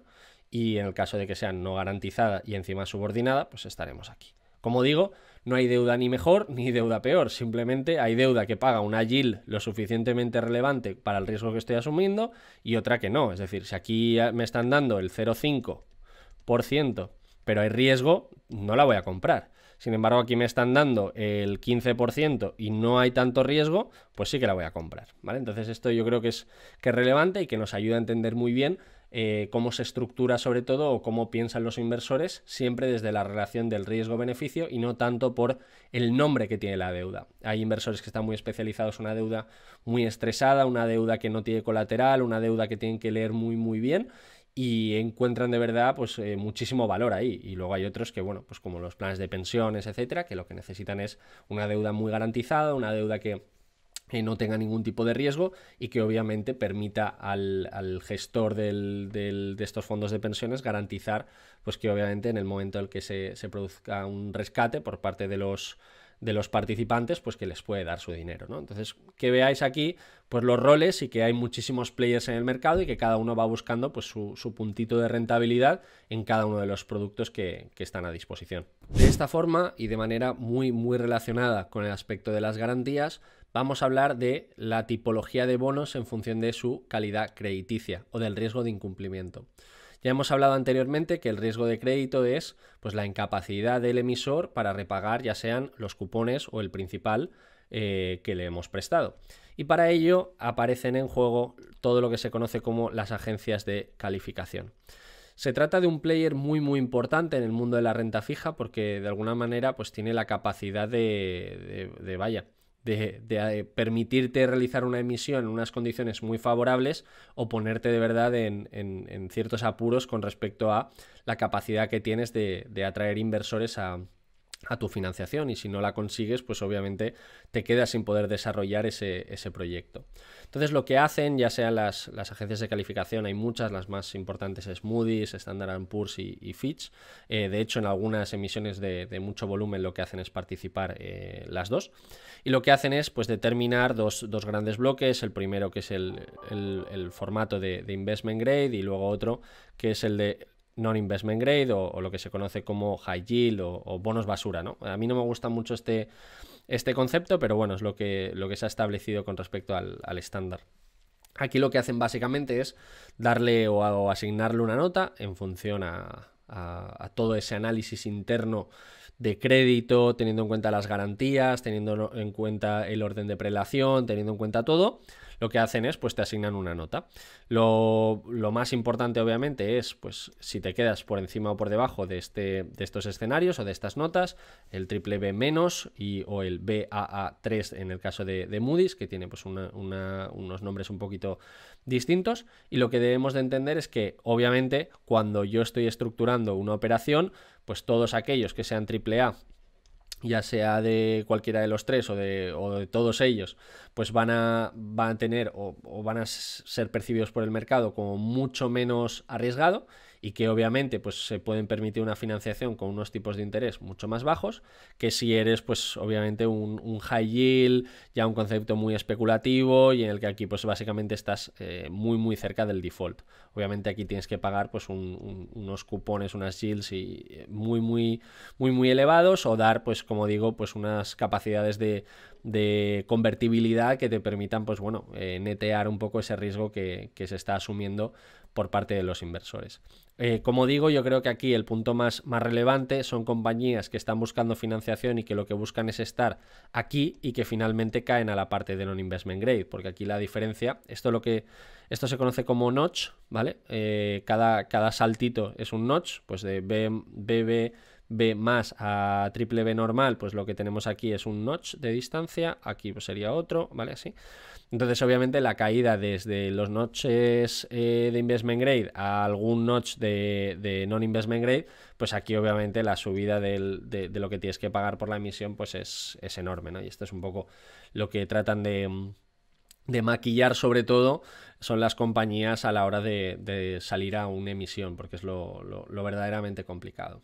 y en el caso de que sea no garantizada y encima subordinada, pues estaremos aquí. Como digo, no hay deuda ni mejor ni deuda peor, simplemente hay deuda que paga una yield lo suficientemente relevante para el riesgo que estoy asumiendo y otra que no. Es decir, si aquí me están dando el 0,5%, pero hay riesgo, no la voy a comprar. Sin embargo, aquí me están dando el 15% y no hay tanto riesgo, pues sí que la voy a comprar. ¿vale? Entonces, esto yo creo que es, que es relevante y que nos ayuda a entender muy bien eh, cómo se estructura sobre todo o cómo piensan los inversores, siempre desde la relación del riesgo-beneficio y no tanto por el nombre que tiene la deuda. Hay inversores que están muy especializados en una deuda muy estresada, una deuda que no tiene colateral, una deuda que tienen que leer muy muy bien y encuentran de verdad pues eh, muchísimo valor ahí y luego hay otros que bueno pues como los planes de pensiones etcétera que lo que necesitan es una deuda muy garantizada una deuda que que no tenga ningún tipo de riesgo y que obviamente permita al, gestor del, de estos fondos de pensiones garantizar pues que obviamente en el momento en el que se, produzca un rescate por parte de los participantes, pues que les puede dar su dinero, ¿no? Entonces, que veáis aquí, pues los roles y que hay muchísimos players en el mercado y que cada uno va buscando pues su, su puntito de rentabilidad en cada uno de los productos que, que, están a disposición. De esta forma y de manera muy, muy relacionada con el aspecto de las garantías, vamos a hablar de la tipología de bonos en función de su calidad crediticia o del riesgo de incumplimiento. Ya hemos hablado anteriormente que el riesgo de crédito es pues, la incapacidad del emisor para repagar ya sean los cupones o el principal eh, que le hemos prestado. Y para ello aparecen en juego todo lo que se conoce como las agencias de calificación. Se trata de un player muy muy importante en el mundo de la renta fija porque de alguna manera pues tiene la capacidad de, de, de vaya, de, eh, permitirte realizar una emisión en unas condiciones muy favorables o ponerte de verdad en, ciertos apuros con respecto a la capacidad que tienes de atraer inversores a, a tu financiación y si no la consigues, pues obviamente te quedas sin poder desarrollar ese, proyecto. Entonces lo que hacen, ya sean las, las, agencias de calificación, hay muchas, las más importantes es Moody's, Standard Poor's y, Fitch. Eh, de hecho, en algunas emisiones de, mucho volumen lo que hacen es participar eh, las dos. Y lo que hacen es pues, determinar dos, grandes bloques, el primero que es el, formato de, de investment grade y luego otro que es el de non-investment grade o, lo que se conoce como high yield o, bonos basura, ¿no? A mí no me gusta mucho este, este concepto, pero bueno, es lo que, lo que se ha establecido con respecto al estándar. Aquí lo que hacen básicamente es darle o, asignarle una nota en función a, todo ese análisis interno de crédito, teniendo en cuenta las garantías, teniendo en cuenta el orden de prelación, teniendo en cuenta todo lo que hacen es, pues te asignan una nota. Lo, más importante, obviamente, es, pues, si te quedas por encima o por debajo de, este, estos escenarios o de estas notas, el triple B menos y, o el BAA3 en el caso de, Moody's, que tiene pues unos nombres un poquito distintos. Y lo que debemos de entender es que, obviamente, cuando yo estoy estructurando una operación, pues todos aquellos que sean triple A ya sea de cualquiera de los tres o de, o de todos ellos, pues van a, van a tener o, o van a ser percibidos por el mercado como mucho menos arriesgado y que obviamente pues se pueden permitir una financiación con unos tipos de interés mucho más bajos que si eres pues obviamente un, high yield, ya un concepto muy especulativo y en el que aquí pues básicamente estás eh, muy muy cerca del default. Obviamente aquí tienes que pagar pues unos cupones, unas yields y eh, muy muy muy muy elevados o dar pues como digo pues unas capacidades de, convertibilidad que te permitan pues bueno eh, netear un poco ese riesgo que, que se está asumiendo por parte de los inversores. Eh, como digo, yo creo que aquí el punto más, más relevante son compañías que están buscando financiación y que lo que buscan es estar aquí y que finalmente caen a la parte de non-investment grade, porque aquí la diferencia, esto, lo que, esto se conoce como notch, ¿vale? Eh, cada, cada saltito es un notch, pues de BB, B más a triple B normal, pues lo que tenemos aquí es un notch de distancia, aquí pues, sería otro, ¿vale? Así. Entonces, obviamente, la caída desde los notches eh, de investment grade a algún notch de, non-investment grade, pues aquí obviamente la subida de, lo que tienes que pagar por la emisión, pues es, enorme, ¿no? Y esto es un poco lo que tratan de maquillar sobre todo son las compañías a la hora de, salir a una emisión, porque es lo verdaderamente complicado.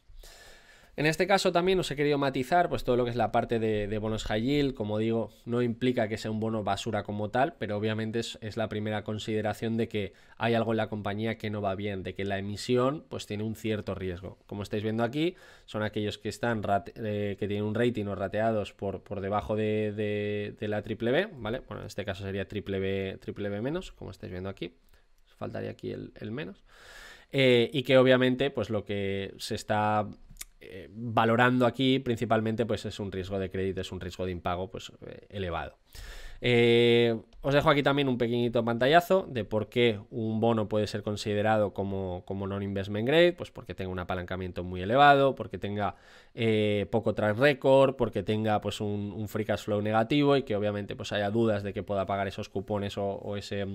En este caso también os he querido matizar pues todo lo que es la parte de, bonos high yield, como digo, no implica que sea un bono basura como tal, pero obviamente es, la primera consideración de que hay algo en la compañía que no va bien, de que la emisión pues tiene un cierto riesgo. Como estáis viendo aquí, son aquellos que están eh, que tienen un rating o rateados por, por debajo de, la triple B, ¿vale? Bueno, en este caso sería triple B, triple menos, como estáis viendo aquí. Faltaría aquí el, menos. Eh, y que obviamente, pues lo que se está eh, valorando aquí principalmente, pues es un riesgo de crédito, es un riesgo de impago pues, eh, elevado. Eh, os dejo aquí también un pequeñito pantallazo de por qué un bono puede ser considerado como, como non-investment grade, pues porque tenga un apalancamiento muy elevado, porque tenga poco track record, porque tenga pues un, free cash flow negativo y que obviamente pues haya dudas de que pueda pagar esos cupones o ese,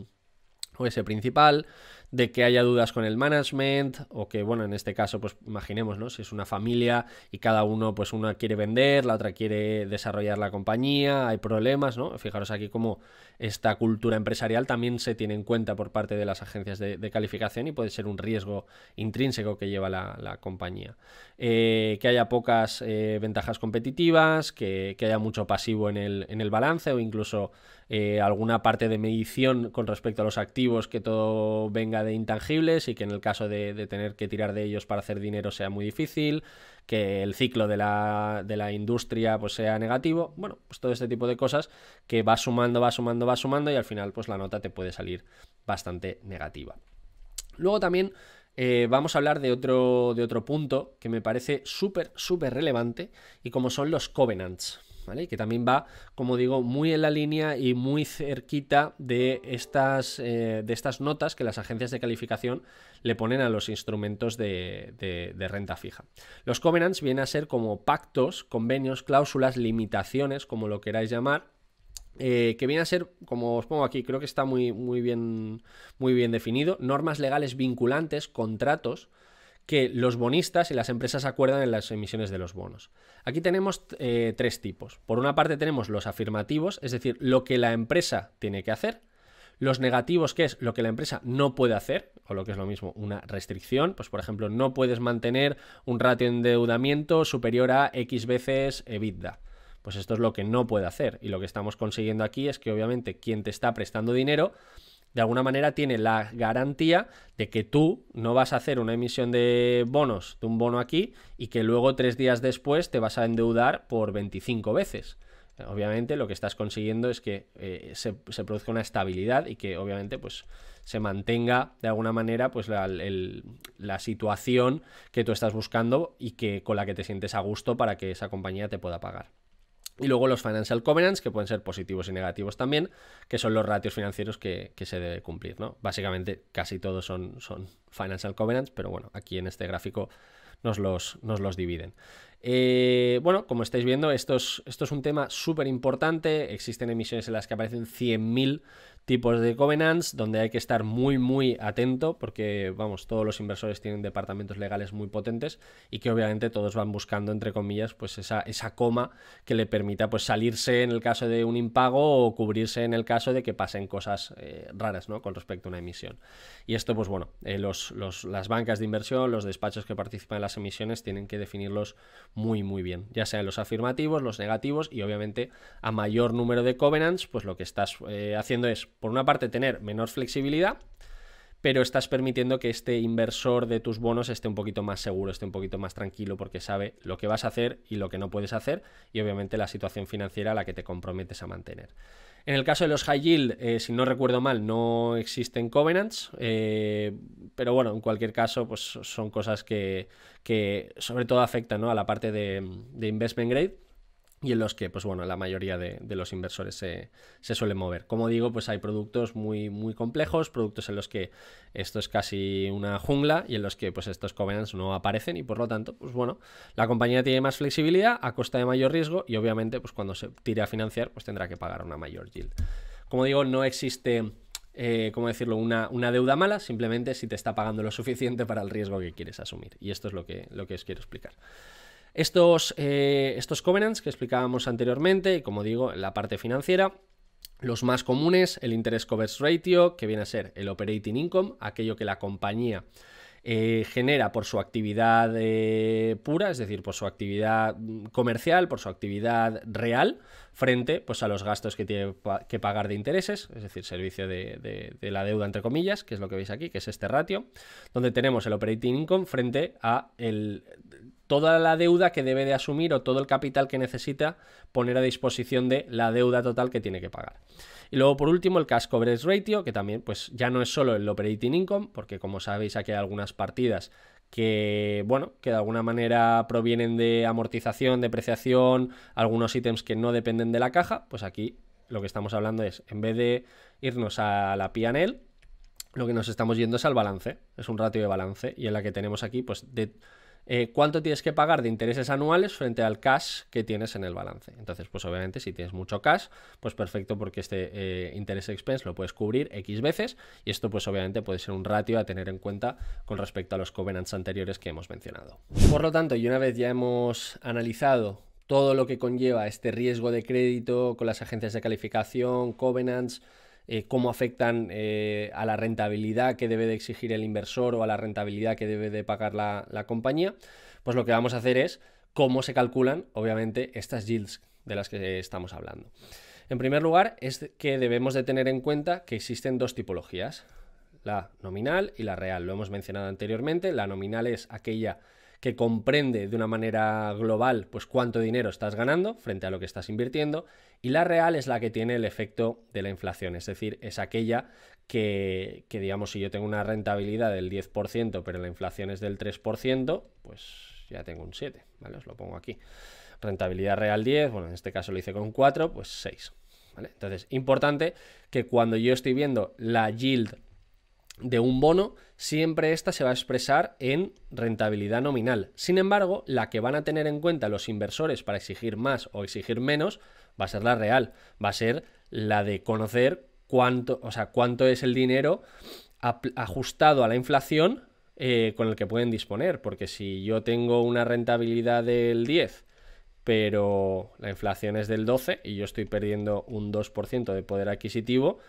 o ese principal de que haya dudas con el management o que, bueno, en este caso, pues imaginemos, ¿no? Si es una familia y cada uno, pues una quiere vender, la otra quiere desarrollar la compañía, hay problemas, ¿no? Fijaros aquí cómo esta cultura empresarial también se tiene en cuenta por parte de las agencias de, calificación y puede ser un riesgo intrínseco que lleva la, la compañía. Eh, que haya pocas eh, ventajas competitivas, que, haya mucho pasivo en el, en el balance o incluso eh, alguna parte de medición con respecto a los activos que todo venga de intangibles y que en el caso de, tener que tirar de ellos para hacer dinero sea muy difícil, que el ciclo de la, industria pues sea negativo, bueno, pues todo este tipo de cosas que va sumando, va sumando, va sumando y al final pues la nota te puede salir bastante negativa. Luego también eh, vamos a hablar de otro, de otro punto que me parece súper, súper relevante y como son los covenants que también va, como digo, muy en la línea y muy cerquita de estas, eh, de estas notas que las agencias de calificación le ponen a los instrumentos de, renta fija. Los covenants vienen a ser como pactos, convenios, cláusulas, limitaciones, como lo queráis llamar, eh, que vienen a ser, como os pongo aquí, creo que está muy, muy, bien, muy bien definido, normas legales vinculantes, contratos, que los bonistas y las empresas acuerdan en las emisiones de los bonos. Aquí tenemos eh, tres tipos. Por una parte tenemos los afirmativos, es decir, lo que la empresa tiene que hacer. Los negativos, que es lo que la empresa no puede hacer, o lo que es lo mismo, una restricción. Pues, por ejemplo, no puedes mantener un ratio de endeudamiento superior a X veces EBITDA. Pues esto es lo que no puede hacer. Y lo que estamos consiguiendo aquí es que, obviamente, quien te está prestando dinero de alguna manera tiene la garantía de que tú no vas a hacer una emisión de bonos, de un bono aquí, y que luego tres días después te vas a endeudar por 25 veces. Obviamente lo que estás consiguiendo es que eh, se, produzca una estabilidad y que obviamente pues se mantenga de alguna manera pues la, la, situación que tú estás buscando y que con la que te sientes a gusto para que esa compañía te pueda pagar. Y luego los financial covenants, que pueden ser positivos y negativos también, que son los ratios financieros que, se debe cumplir, ¿no? Básicamente casi todos son, son financial covenants, pero bueno, aquí en este gráfico nos los, nos los dividen. Eh, bueno, como estáis viendo, esto es, esto es un tema súper importante. Existen emisiones en las que aparecen 100.000 tipos de covenants, donde hay que estar muy, muy atento, porque, vamos, todos los inversores tienen departamentos legales muy potentes y que obviamente todos van buscando, entre comillas, pues esa, esa coma que le permita pues, salirse en el caso de un impago o cubrirse en el caso de que pasen cosas eh, raras, ¿no? Con respecto a una emisión. Y esto, pues bueno, eh, las bancas de inversión, los despachos que participan en las emisiones tienen que definirlos muy, muy bien. Ya sean los afirmativos, los negativos y obviamente a mayor número de covenants, pues lo que estás eh, haciendo es, por una parte, tener menor flexibilidad, pero estás permitiendo que este inversor de tus bonos esté un poquito más seguro, esté un poquito más tranquilo porque sabe lo que vas a hacer y lo que no puedes hacer y obviamente la situación financiera a la que te comprometes a mantener. En el caso de los high yield, eh, si no recuerdo mal, no existen covenants, eh, pero bueno, en cualquier caso, pues son cosas que, que sobre todo afectan a la parte de investment grade y en los que, pues bueno, la mayoría de, los inversores se, se, suelen mover. Como digo, pues hay productos muy, muy complejos, productos en los que esto es casi una jungla y en los que pues estos covenants no aparecen y por lo tanto, pues bueno, la compañía tiene más flexibilidad a costa de mayor riesgo y obviamente pues cuando se tire a financiar pues tendrá que pagar una mayor yield. Como digo, no existe... Eh, decirlo?, una, una, deuda mala, simplemente si te está pagando lo suficiente para el riesgo que quieres asumir. Y esto es lo que, lo que os quiero explicar. Estos, eh, estos covenants que explicábamos anteriormente, y como digo, en la parte financiera, los más comunes, el Interest coverage ratio, que viene a ser el operating income, aquello que la compañía eh, genera por su actividad eh, pura, es decir, por su actividad mm, comercial, por su actividad real, frente pues, a los gastos que tiene que pagar de intereses, es decir, servicio de, de, la deuda, entre comillas, que es lo que veis aquí, que es este ratio, donde tenemos el operating income frente a el toda la deuda que debe de asumir o todo el capital que necesita poner a disposición de la deuda total que tiene que pagar. Y luego por último el cash coverage ratio, que también pues ya no es solo el operating income, porque como sabéis aquí hay algunas partidas que, bueno, que de alguna manera provienen de amortización, depreciación, algunos ítems que no dependen de la caja, pues aquí lo que estamos hablando es, en vez de irnos a la P&L, lo que nos estamos yendo es al balance, es un ratio de balance, y en la que tenemos aquí, pues, de eh, cuánto tienes que pagar de intereses anuales frente al cash que tienes en el balance. Entonces, pues obviamente si tienes mucho cash, pues perfecto porque este eh, interés expense lo puedes cubrir X veces y esto pues obviamente puede ser un ratio a tener en cuenta con respecto a los covenants anteriores que hemos mencionado. Por lo tanto, y una vez ya hemos analizado todo lo que conlleva este riesgo de crédito con las agencias de calificación, covenants, eh, cómo afectan eh, a la rentabilidad que debe de exigir el inversor o a la rentabilidad que debe de pagar la, la compañía, pues lo que vamos a hacer es cómo se calculan, obviamente, estas yields de las que estamos hablando. En primer lugar, es que debemos de tener en cuenta que existen dos tipologías, la nominal y la real. Lo hemos mencionado anteriormente, la nominal es aquella que comprende de una manera global pues cuánto dinero estás ganando frente a lo que estás invirtiendo y la real es la que tiene el efecto de la inflación, es decir, es aquella que, digamos si yo tengo una rentabilidad del 10% pero la inflación es del 3%, pues ya tengo un 7, ¿vale? Os lo pongo aquí. Rentabilidad real 10, bueno, en este caso lo hice con 4, pues 6. ¿Vale? Entonces, importante que cuando yo estoy viendo la yield de un bono, siempre esta se va a expresar en rentabilidad nominal. Sin embargo, la que van a tener en cuenta los inversores para exigir más o exigir menos va a ser la real, va a ser la de conocer cuánto, o sea, cuánto es el dinero ajustado a la inflación eh, con el que pueden disponer, porque si yo tengo una rentabilidad del 10 pero la inflación es del 12 y yo estoy perdiendo un 2% de poder adquisitivo,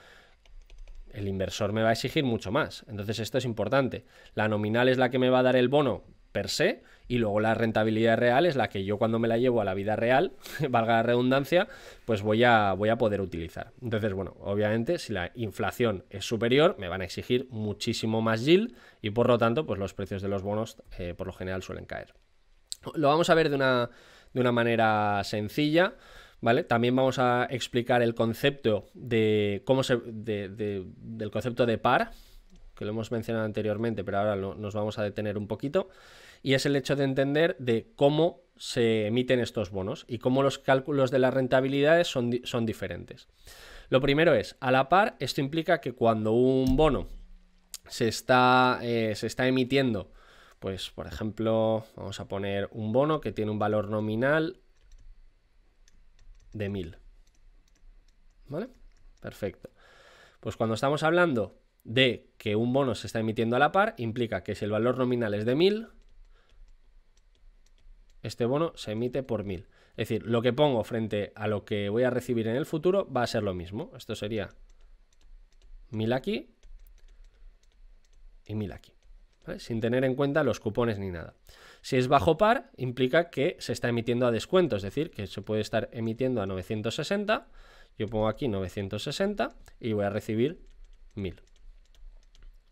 el inversor me va a exigir mucho más. Entonces esto es importante. La nominal es la que me va a dar el bono per se y luego la rentabilidad real es la que yo cuando me la llevo a la vida real, valga la redundancia, pues voy a, voy a poder utilizar. Entonces, bueno, obviamente si la inflación es superior, me van a exigir muchísimo más yield y por lo tanto, pues los precios de los bonos eh, por lo general suelen caer. Lo vamos a ver de una, de una manera sencilla. También vamos a explicar el concepto de cómo se, del concepto de par, que lo hemos mencionado anteriormente, pero ahora nos vamos a detener un poquito, y es el hecho de entender de cómo se emiten estos bonos y cómo los cálculos de las rentabilidades son, son diferentes. Lo primero es, a la par, esto implica que cuando un bono se está, eh, se está emitiendo, pues por ejemplo, vamos a poner un bono que tiene un valor nominal de 1000. ¿Vale? Perfecto. Pues cuando estamos hablando de que un bono se está emitiendo a la par, implica que si el valor nominal es de 1000, este bono se emite por 1000. Es decir, lo que pongo frente a lo que voy a recibir en el futuro va a ser lo mismo. Esto sería 1000 aquí y 1000 aquí. Sin tener en cuenta los cupones ni nada. Si es bajo par, implica que se está emitiendo a descuento, es decir, que se puede estar emitiendo a 960. Yo pongo aquí 960 y voy a recibir 1000.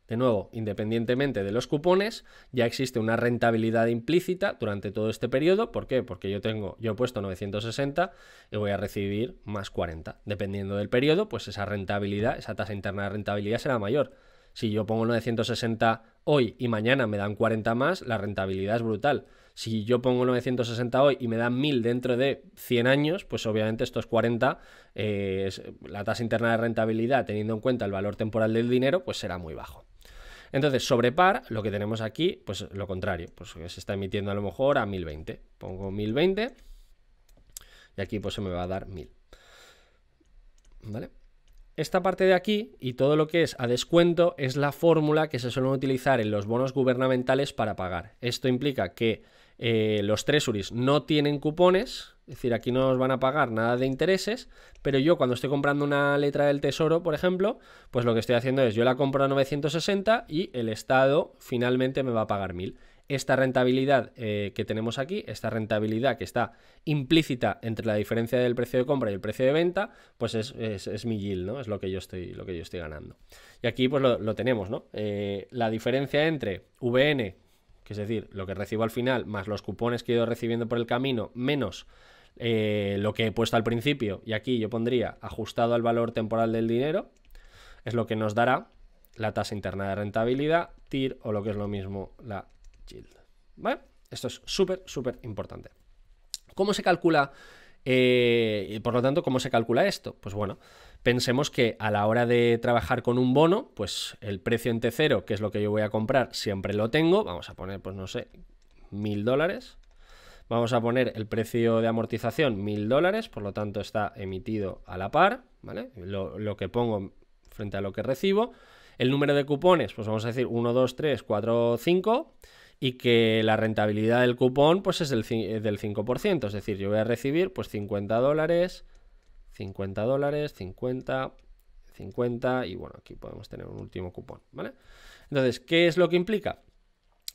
De nuevo, independientemente de los cupones, ya existe una rentabilidad implícita durante todo este periodo. ¿Por qué? Porque yo tengo, yo he puesto 960 y voy a recibir más 40. Dependiendo del periodo, pues esa rentabilidad, esa tasa interna de rentabilidad será mayor. Si yo pongo 960 hoy y mañana me dan 40 más, la rentabilidad es brutal. Si yo pongo 960 hoy y me dan 1000 dentro de 100 años, pues obviamente estos 40, eh, la tasa interna de rentabilidad, teniendo en cuenta el valor temporal del dinero, pues será muy bajo. Entonces, sobre par, lo que tenemos aquí, pues lo contrario, pues se está emitiendo a lo mejor a 1020. Pongo 1020 y aquí pues se me va a dar 1000. ¿Vale? esta parte de aquí y todo lo que es a descuento es la fórmula que se suelen utilizar en los bonos gubernamentales para pagar. Esto implica que eh, los tresuris no tienen cupones, es decir, aquí no nos van a pagar nada de intereses, pero yo cuando estoy comprando una letra del tesoro, por ejemplo, pues lo que estoy haciendo es yo la compro a 960 y el Estado finalmente me va a pagar 1000 esta rentabilidad eh, que tenemos aquí, esta rentabilidad que está implícita entre la diferencia del precio de compra y el precio de venta, pues es, mi yield, ¿no? Es lo que yo estoy, lo que yo estoy ganando. Y aquí pues lo, tenemos, ¿no? Eh, la diferencia entre VN, que es decir, lo que recibo al final, más los cupones que he ido recibiendo por el camino, menos eh, lo que he puesto al principio, y aquí yo pondría ajustado al valor temporal del dinero, es lo que nos dará la tasa interna de rentabilidad, TIR o lo que es lo mismo, la ¿Vale? Esto es súper, súper importante. ¿Cómo se calcula? Eh, por lo tanto, ¿cómo se calcula esto? Pues bueno, pensemos que a la hora de trabajar con un bono, pues el precio en T0, que es lo que yo voy a comprar, siempre lo tengo. Vamos a poner, pues no sé, mil dólares. Vamos a poner el precio de amortización mil dólares, por lo tanto está emitido a la par, ¿vale? Lo, lo, que pongo frente a lo que recibo. El número de cupones, pues vamos a decir 1, 2, 3, 4, 5 y que la rentabilidad del cupón pues es del, 5%, eh, es decir, yo voy a recibir pues 50 dólares, 50 dólares, 50, 50 y bueno, aquí podemos tener un último cupón, ¿vale? Entonces, ¿qué es lo que implica?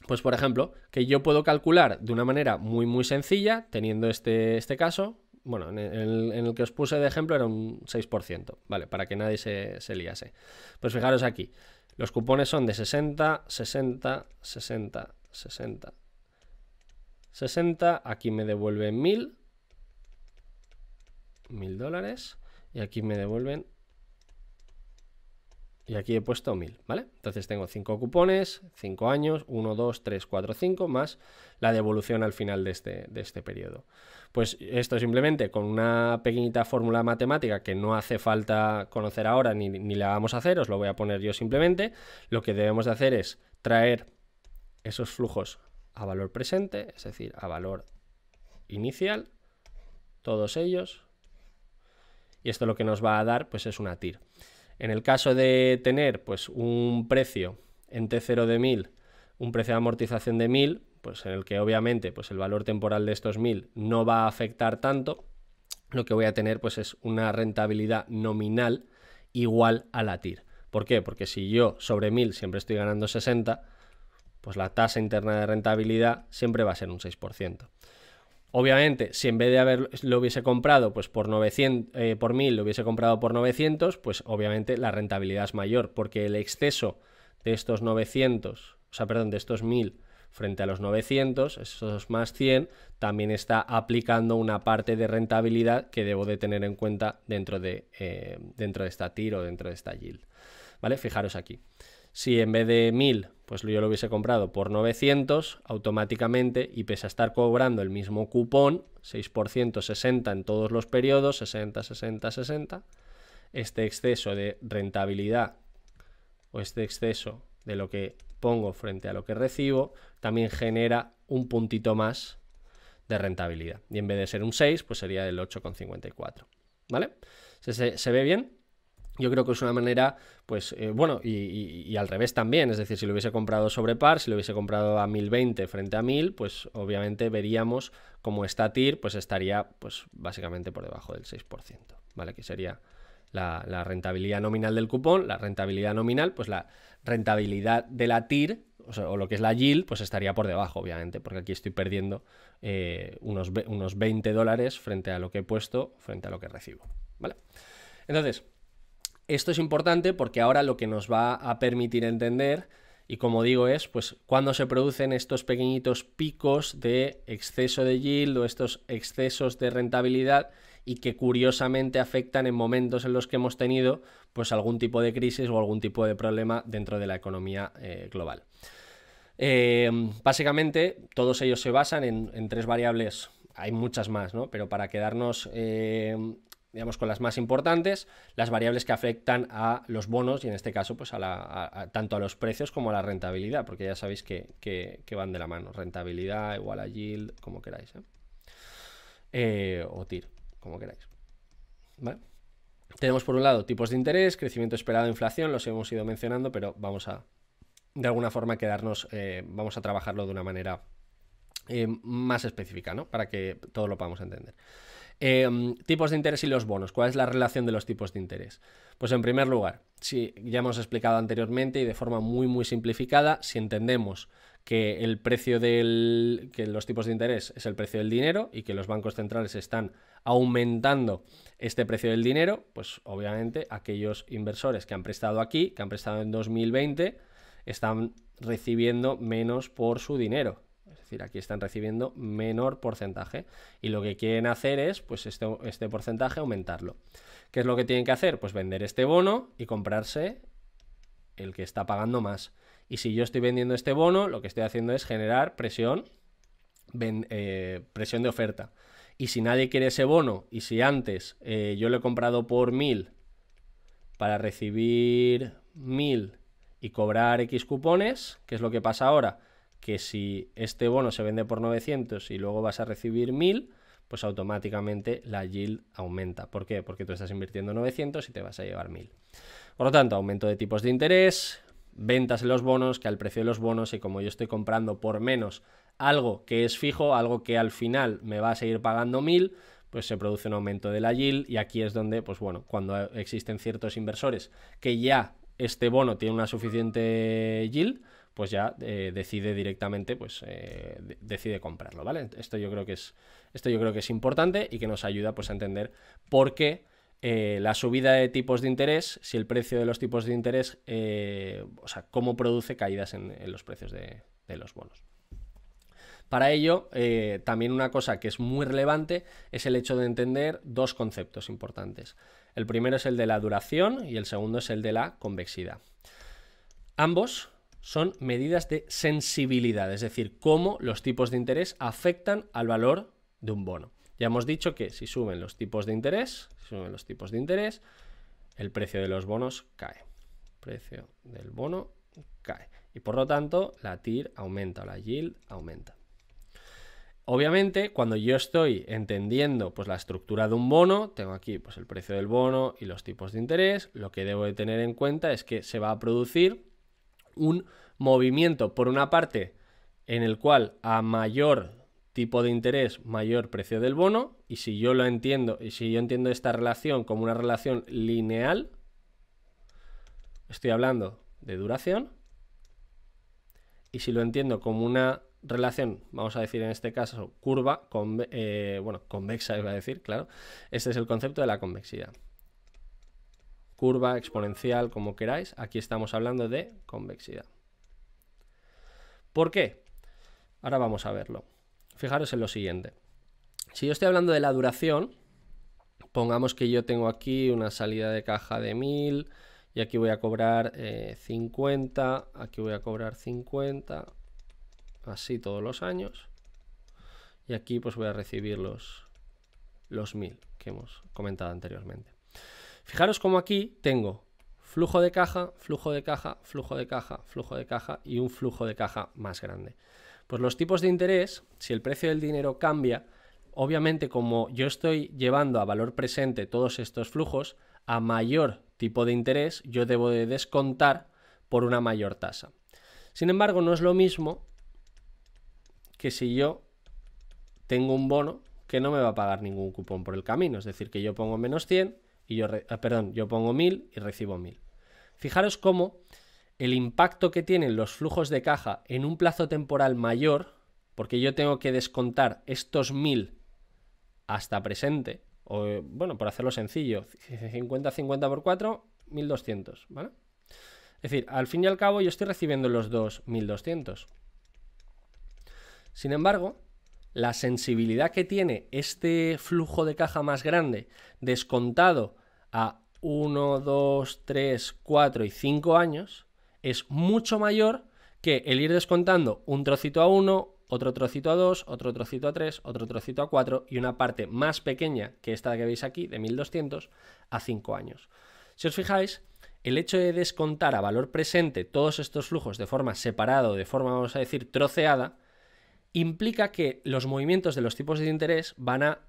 Pues por ejemplo, que yo puedo calcular de una manera muy muy sencilla, teniendo este, este caso, bueno, en el, que os puse de ejemplo era un 6%, ¿vale? Para que nadie se, se liase. Pues fijaros aquí, los cupones son de 60, 60, 60, 60. 60, aquí me devuelven 1000, 1000 dólares, y aquí me devuelven, y aquí he puesto 1000, ¿vale? Entonces tengo 5 cupones, 5 años, 1, 2, 3, 4, 5, más la devolución al final de este, de este periodo. Pues esto simplemente con una pequeñita fórmula matemática que no hace falta conocer ahora ni, ni la vamos a hacer, os lo voy a poner yo simplemente, lo que debemos de hacer es traer esos flujos a valor presente, es decir, a valor inicial, todos ellos, y esto lo que nos va a dar pues es una TIR. En el caso de tener pues un precio en T0 de 1000, un precio de amortización de 1000, pues en el que obviamente pues el valor temporal de estos 1000 no va a afectar tanto, lo que voy a tener pues es una rentabilidad nominal igual a la TIR. ¿Por qué? Porque si yo sobre 1000 siempre estoy ganando 60, pues la tasa interna de rentabilidad siempre va a ser un 6%. Obviamente, si en vez de haberlo hubiese comprado pues por, 900, eh, por 1000, lo hubiese comprado por 900, pues obviamente la rentabilidad es mayor, porque el exceso de estos 900, o sea, perdón, de estos 1000 frente a los 900, esos más 100, también está aplicando una parte de rentabilidad que debo de tener en cuenta dentro de, eh, dentro de esta TIR o dentro de esta yield. ¿Vale? Fijaros aquí. Si en vez de 1000, pues yo lo hubiese comprado por 900, automáticamente, y pese a estar cobrando el mismo cupón, 6% 60 en todos los periodos, 60, 60, 60, este exceso de rentabilidad o este exceso de lo que pongo frente a lo que recibo, también genera un puntito más de rentabilidad. Y en vez de ser un 6, pues sería el 8,54. ¿Vale? ¿Se, se ve bien? Yo creo que es una manera, pues eh, bueno, y, al revés también, es decir, si lo hubiese comprado sobre par, si lo hubiese comprado a 1020 frente a 1000, pues obviamente veríamos como esta TIR pues estaría pues básicamente por debajo del 6%, ¿vale? Que sería la, rentabilidad nominal del cupón, la rentabilidad nominal, pues la rentabilidad de la TIR o, lo que es la yield, pues estaría por debajo, obviamente, porque aquí estoy perdiendo eh, unos, unos 20 dólares frente a lo que he puesto, frente a lo que recibo. ¿Vale? Entonces, esto es importante porque ahora lo que nos va a permitir entender, y como digo, es pues cuando se producen estos pequeñitos picos de exceso de yield o estos excesos de rentabilidad y que curiosamente afectan en momentos en los que hemos tenido pues algún tipo de crisis o algún tipo de problema dentro de la economía eh, global. Eh, básicamente todos ellos se basan en, tres variables, hay muchas más, ¿no? pero para quedarnos eh, digamos, con las más importantes, las variables que afectan a los bonos y en este caso, pues a la, tanto a los precios como a la rentabilidad, porque ya sabéis que, que, van de la mano. Rentabilidad igual a yield, como queráis. ¿eh? Eh, o TIR, como queráis. ¿Vale? Tenemos por un lado tipos de interés, crecimiento esperado, inflación, los hemos ido mencionando, pero vamos a, de alguna forma, quedarnos, eh, vamos a trabajarlo de una manera más específica, ¿no? Para que todo lo podamos entender. Em, tipos de interés y los bonos. ¿Cuál es la relación de los tipos de interés? Pues en primer lugar, si ya hemos explicado anteriormente y de forma muy muy simplificada, si entendemos que el precio del que los tipos de interés es el precio del dinero y que los bancos centrales están aumentando este precio del dinero, pues obviamente aquellos inversores que han prestado aquí, que han prestado en 2020, están recibiendo menos por su dinero aquí están recibiendo menor porcentaje y lo que quieren hacer es pues este, porcentaje aumentarlo. ¿Qué es lo que tienen que hacer? Pues vender este bono y comprarse el que está pagando más. Y si yo estoy vendiendo este bono, lo que estoy haciendo es generar presión, eh, presión de oferta. Y si nadie quiere ese bono, y si antes eh, yo lo he comprado por mil para recibir mil y cobrar X cupones, ¿qué es lo que pasa ahora? que si este bono se vende por 900 y luego vas a recibir 1000, pues automáticamente la yield aumenta. ¿Por qué? Porque tú estás invirtiendo 900 y te vas a llevar 1000. Por lo tanto, aumento de tipos de interés, ventas en los bonos, que al precio de los bonos y como yo estoy comprando por menos algo que es fijo, algo que al final me va a seguir pagando 1000, pues se produce un aumento de la yield y aquí es donde, pues bueno, cuando existen ciertos inversores que ya este bono tiene una suficiente yield, pues ya eh, decide directamente, pues eh, decide comprarlo, ¿vale? Esto yo creo que es, esto yo creo que es importante y que nos ayuda pues a entender por qué eh, la subida de tipos de interés, si el precio de los tipos de interés, o sea, cómo produce caídas en, los precios de, los bonos. Para ello, también una cosa que es muy relevante es el hecho de entender dos conceptos importantes. El primero es el de la duración y el segundo es el de la convexidad. Ambos son medidas de sensibilidad, es decir, cómo los tipos de interés afectan al valor de un bono. Ya hemos dicho que si suben los tipos de interés, suben los tipos de interés, el precio de los bonos cae. precio del bono cae. Y por lo tanto, la TIR aumenta la yield aumenta. Obviamente, cuando yo estoy entendiendo pues, la estructura de un bono, tengo aquí pues, el precio del bono y los tipos de interés, lo que debo de tener en cuenta es que se va a producir un movimiento, por una parte, en el cual a mayor tipo de interés, mayor precio del bono, y si yo lo entiendo, y si yo entiendo esta relación como una relación lineal, estoy hablando de duración, y si lo entiendo como una relación, vamos a decir en este caso, curva, con, eh, bueno, convexa iba a decir, claro, este es el concepto de la convexidad curva, exponencial, como queráis, aquí estamos hablando de convexidad. ¿Por qué? Ahora vamos a verlo. Fijaros en lo siguiente. Si yo estoy hablando de la duración, pongamos que yo tengo aquí una salida de caja de 1000 y aquí voy a cobrar 50, eh, aquí voy a cobrar 50, así todos los años. Y aquí pues voy a recibir los, los 1000 que hemos comentado anteriormente. Fijaros como aquí tengo flujo de caja, flujo de caja, flujo de caja, flujo de caja y un flujo de caja más grande. Pues los tipos de interés, si el precio del dinero cambia, obviamente como yo estoy llevando a valor presente todos estos flujos, a mayor tipo de interés yo debo de descontar por una mayor tasa. Sin embargo, no es lo mismo que si yo tengo un bono que no me va a pagar ningún cupón por el camino, es decir, que yo pongo menos 100 yo, ah, perdón, yo pongo 1000 y recibo 1000. Fijaros cómo el impacto que tienen los flujos de caja en un plazo temporal mayor, porque yo tengo que descontar estos 1000 hasta presente, o bueno, por hacerlo sencillo, 50, 50 por 4, 1200, Es decir, al fin y al cabo yo estoy recibiendo los dos Sin embargo, la sensibilidad que tiene este flujo de caja más grande descontado a 1, 2, 3, 4 y 5 años es mucho mayor que el ir descontando un trocito a 1, otro trocito a 2, otro trocito a 3, otro trocito a 4 y una parte más pequeña que esta que veis aquí de 1200 a 5 años. Si os fijáis, el hecho de descontar a valor presente todos estos flujos de forma separada o de forma, vamos a decir, troceada, implica que los movimientos de los tipos de interés van a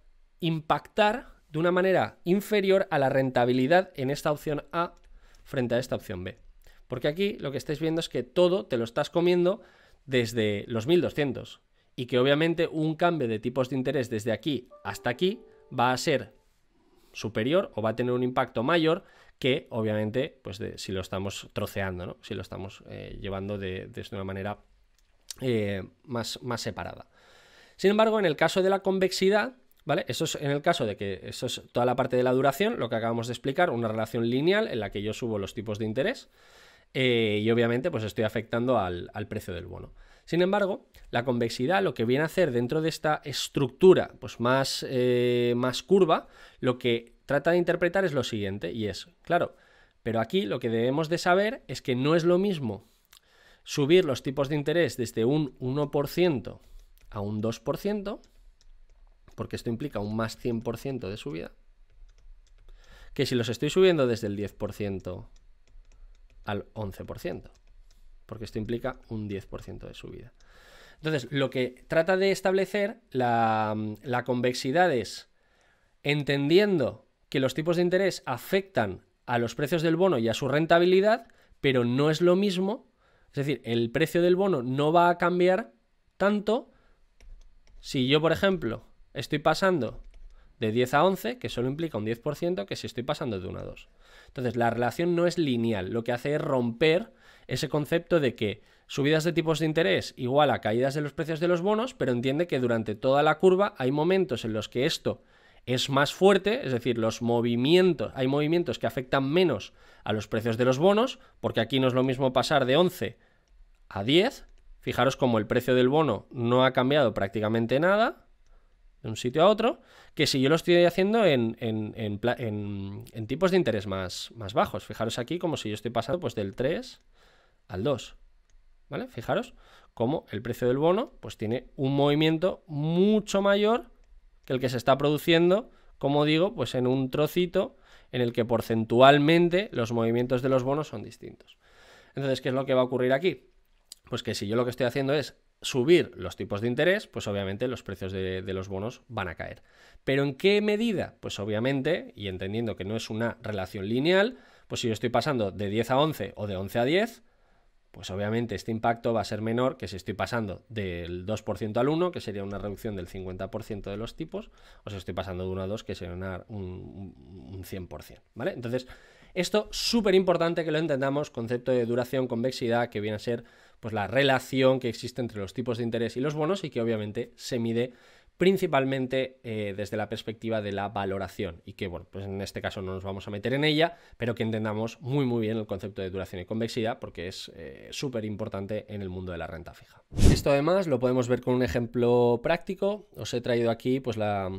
impactar de una manera inferior a la rentabilidad en esta opción A frente a esta opción B. Porque aquí lo que estáis viendo es que todo te lo estás comiendo desde los 1200 y que obviamente un cambio de tipos de interés desde aquí hasta aquí va a ser superior o va a tener un impacto mayor que obviamente pues si lo estamos troceando, si lo estamos eh, llevando de, desde una manera eh, más, más separada. Sin embargo, en el caso de la convexidad, ¿Vale? Eso es en el caso de que eso es toda la parte de la duración, lo que acabamos de explicar, una relación lineal en la que yo subo los tipos de interés eh, y obviamente pues estoy afectando al, precio del bono. Sin embargo, la convexidad lo que viene a hacer dentro de esta estructura pues más, eh, más curva, lo que trata de interpretar es lo siguiente y es, claro, pero aquí lo que debemos de saber es que no es lo mismo subir los tipos de interés desde un 1% a un 2%, porque esto implica un más 100% de subida, que si los estoy subiendo desde el 10% al 11%, porque esto implica un 10% de subida. Entonces, lo que trata de establecer la, la convexidad es, entendiendo que los tipos de interés afectan a los precios del bono y a su rentabilidad, pero no es lo mismo, es decir, el precio del bono no va a cambiar tanto si yo, por ejemplo, estoy pasando de 10 a 11, que solo implica un 10%, que si estoy pasando de 1 a 2. Entonces, la relación no es lineal, lo que hace es romper ese concepto de que subidas de tipos de interés igual a caídas de los precios de los bonos, pero entiende que durante toda la curva hay momentos en los que esto es más fuerte, es decir, los movimientos, hay movimientos que afectan menos a los precios de los bonos, porque aquí no es lo mismo pasar de 11 a 10, fijaros como el precio del bono no ha cambiado prácticamente nada, de un sitio a otro, que si yo lo estoy haciendo en, en, en, tipos de interés más, más, bajos. Fijaros aquí como si yo estoy pasando pues del 3 al 2. ¿Vale? Fijaros cómo el precio del bono pues tiene un movimiento mucho mayor que el que se está produciendo, como digo, pues en un trocito en el que porcentualmente los movimientos de los bonos son distintos. Entonces, ¿qué es lo que va a ocurrir aquí? Pues que si yo lo que estoy haciendo es subir los tipos de interés, pues obviamente los precios de, los bonos van a caer. Pero ¿en qué medida? Pues obviamente, y entendiendo que no es una relación lineal, pues si yo estoy pasando de 10 a 11 o de 11 a 10, pues obviamente este impacto va a ser menor que si estoy pasando del 2% al 1, que sería una reducción del 50% de los tipos, o si estoy pasando de 1 a 2, que sería un, un 100%, ¿vale? Entonces, esto súper importante que lo entendamos, concepto de duración, convexidad, que viene a ser pues la relación que existe entre los tipos de interés y los bonos y que obviamente se mide principalmente eh, desde la perspectiva de la valoración y que bueno, pues en este caso no nos vamos a meter en ella, pero que entendamos muy muy bien el concepto de duración y convexidad porque es eh, súper importante en el mundo de la renta fija. Esto además lo podemos ver con un ejemplo práctico, os he traído aquí pues la,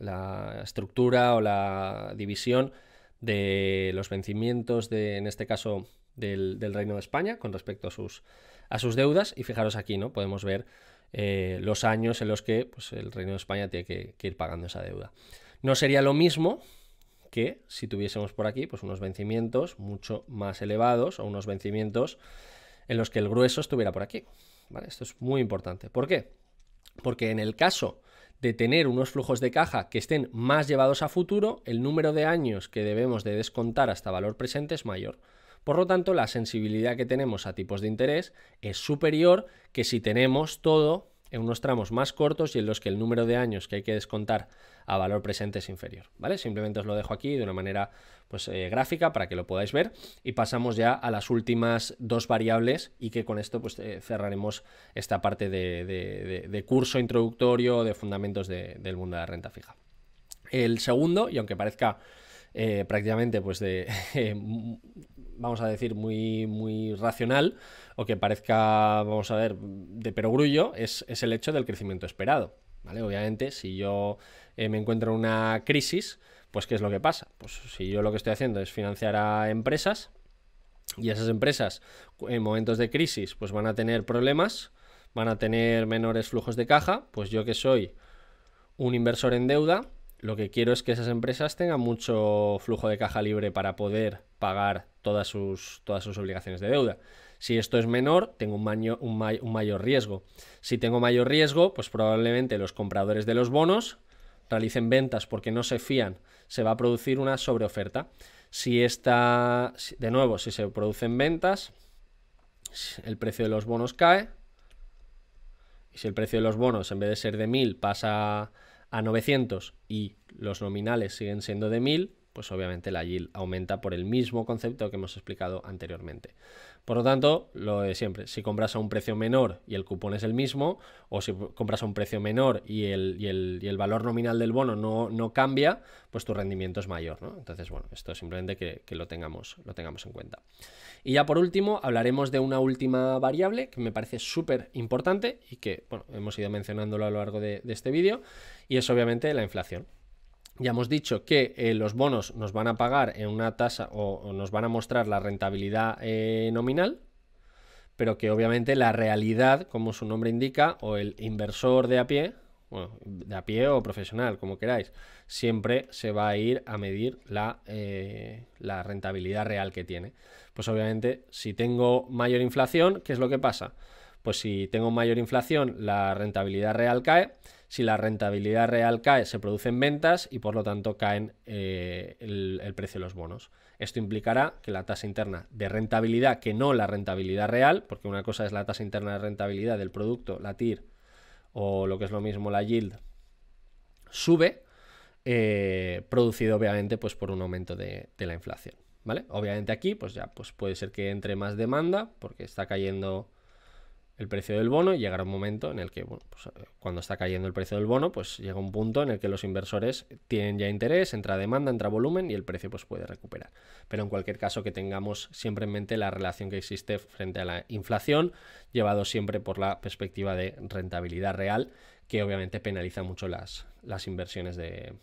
la estructura o la división de los vencimientos de, en este caso, del, Reino de España con respecto a sus, a sus deudas. Y fijaros aquí, ¿no? Podemos ver eh, los años en los que pues, el Reino de España tiene que, ir pagando esa deuda. No sería lo mismo que si tuviésemos por aquí pues, unos vencimientos mucho más elevados o unos vencimientos en los que el grueso estuviera por aquí. Esto es muy importante. ¿Por qué? Porque en el caso de tener unos flujos de caja que estén más llevados a futuro, el número de años que debemos de descontar hasta valor presente es mayor. Por lo tanto, la sensibilidad que tenemos a tipos de interés es superior que si tenemos todo en unos tramos más cortos y en los que el número de años que hay que descontar a valor presente es inferior, ¿vale? Simplemente os lo dejo aquí de una manera pues, eh, gráfica para que lo podáis ver y pasamos ya a las últimas dos variables y que con esto pues, eh, cerraremos esta parte de, curso introductorio de fundamentos del mundo de la renta fija. El segundo, y aunque parezca eh, prácticamente pues de, eh, vamos a decir, muy, muy racional o que parezca, vamos a ver, de perogrullo, es, es el hecho del crecimiento esperado. ¿vale? Obviamente, si yo eh, me encuentro en una crisis, pues ¿qué es lo que pasa? Pues si yo lo que estoy haciendo es financiar a empresas y esas empresas en momentos de crisis pues van a tener problemas, van a tener menores flujos de caja, pues yo que soy un inversor en deuda, lo que quiero es que esas empresas tengan mucho flujo de caja libre para poder pagar todas sus, todas sus obligaciones de deuda. Si esto es menor, tengo un, mayor riesgo. Si tengo mayor riesgo, pues probablemente los compradores de los bonos realicen ventas porque no se fían, se va a producir una sobreoferta. Si esta, de nuevo, si se producen ventas, el precio de los bonos cae. Y si el precio de los bonos, en vez de ser de 1000, pasa a a 900 y los nominales siguen siendo de 1000, pues obviamente la yield aumenta por el mismo concepto que hemos explicado anteriormente. Por lo tanto, lo de siempre, si compras a un precio menor y el cupón es el mismo, o si compras a un precio menor y el, el, valor nominal del bono no, cambia, pues tu rendimiento es mayor. Entonces, bueno, esto simplemente que, lo, tengamos, lo tengamos en cuenta. Y ya por último, hablaremos de una última variable que me parece súper importante y que, bueno, hemos ido mencionándolo a lo largo de este vídeo, y es obviamente la inflación. Ya hemos dicho que eh, los bonos nos van a pagar en una tasa o, nos van a mostrar la rentabilidad eh, nominal, pero que obviamente la realidad, como su nombre indica, o el inversor de a pie, de a pie o profesional, como queráis, siempre se va a ir a medir eh, la rentabilidad real que tiene. Pues obviamente, si tengo mayor inflación, ¿qué es lo que pasa? Pues si tengo mayor inflación, la rentabilidad real cae si la rentabilidad real cae, se producen ventas y por lo tanto caen eh, el, precio de los bonos. Esto implicará que la tasa interna de rentabilidad, que no la rentabilidad real, porque una cosa es la tasa interna de rentabilidad del producto, la TIR, o lo que es lo mismo la yield, sube, eh, producido obviamente pues, por un aumento de, la inflación. ¿vale? Obviamente aquí pues ya pues puede ser que entre más demanda porque está cayendo el precio del bono y llegará un momento en el que, bueno, pues, eh, cuando está cayendo el precio del bono, pues llega un punto en el que los inversores tienen ya interés, entra demanda, entra volumen y el precio pues, puede recuperar. Pero en cualquier caso que tengamos siempre en mente la relación que existe frente a la inflación, llevado siempre por la perspectiva de rentabilidad real, que obviamente penaliza mucho las, las inversiones de,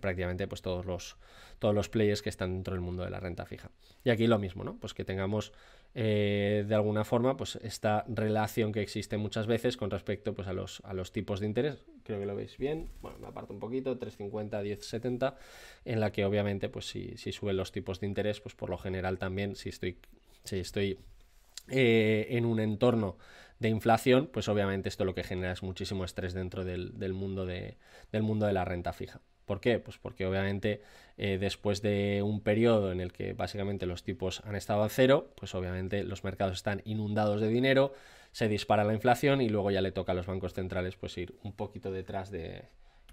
prácticamente pues, todos, los, todos los players que están dentro del mundo de la renta fija. Y aquí lo mismo, ¿no? Pues que tengamos eh, de alguna forma, pues esta relación que existe muchas veces con respecto pues, a, los, a los tipos de interés, creo que lo veis bien, bueno, me aparto un poquito, 350, 1070, en la que obviamente, pues si, suben los tipos de interés, pues por lo general también, si estoy, si estoy eh, en un entorno de inflación, pues obviamente esto lo que genera es muchísimo estrés dentro del, mundo, de, del mundo de la renta fija. ¿Por qué? Pues porque obviamente eh, después de un periodo en el que básicamente los tipos han estado a cero, pues obviamente los mercados están inundados de dinero, se dispara la inflación y luego ya le toca a los bancos centrales pues ir un poquito detrás de,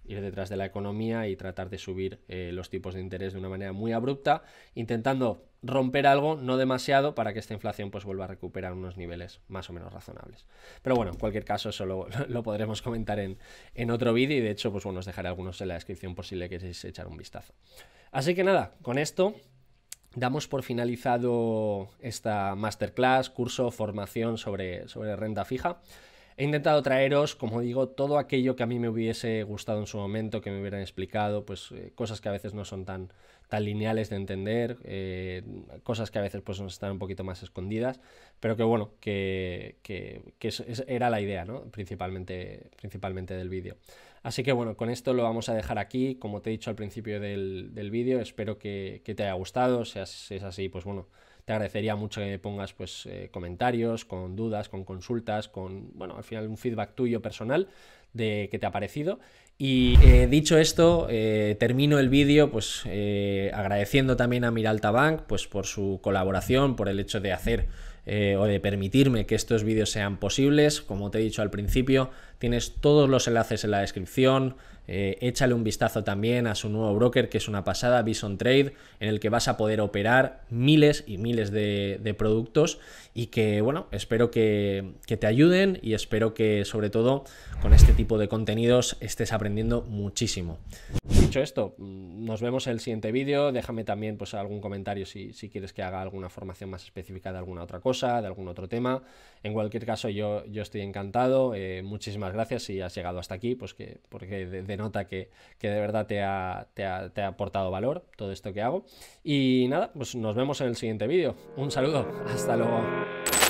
ir detrás de la economía y tratar de subir eh, los tipos de interés de una manera muy abrupta, intentando romper algo, no demasiado, para que esta inflación pues vuelva a recuperar unos niveles más o menos razonables. Pero bueno, en cualquier caso, eso lo, podremos comentar en, en otro vídeo y de hecho, pues bueno, os dejaré algunos en la descripción por si le queréis echar un vistazo. Así que nada, con esto damos por finalizado esta masterclass, curso, formación sobre, sobre renta fija. He intentado traeros, como digo, todo aquello que a mí me hubiese gustado en su momento, que me hubieran explicado, pues eh, cosas que a veces no son tan lineales de entender, eh, cosas que a veces pues, están un poquito más escondidas, pero que bueno, que, que, era la idea, ¿no? principalmente, principalmente del vídeo. Así que bueno, con esto lo vamos a dejar aquí, como te he dicho al principio del, vídeo, espero que, te haya gustado, si es así, pues bueno, te agradecería mucho que me pongas pues, eh, comentarios, con dudas, con consultas, con, bueno, al final un feedback tuyo personal de qué te ha parecido. Y eh, dicho esto, eh, termino el vídeo pues eh, agradeciendo también a Miralta Bank pues, por su colaboración, por el hecho de hacer o de permitirme que estos vídeos sean posibles. Como te he dicho al principio, tienes todos los enlaces en la descripción. échale un vistazo también a su nuevo broker, que es una pasada, Bison Trade, en el que vas a poder operar miles y miles de, de productos y que, bueno, espero que, te ayuden y espero que sobre todo con este tipo de contenidos estés aprendiendo muchísimo. Dicho esto, mm, nos vemos en el siguiente vídeo. Déjame también pues, algún comentario si, si, quieres que haga alguna formación más específica de alguna otra cosa, de algún otro tema. En cualquier caso, yo, yo estoy encantado. Eh, muchísimas gracias si has llegado hasta aquí, pues que, porque denota que, de verdad te te ha aportado valor todo esto que hago. Y nada, pues nos vemos en el siguiente vídeo. Un saludo, hasta luego. Thank you.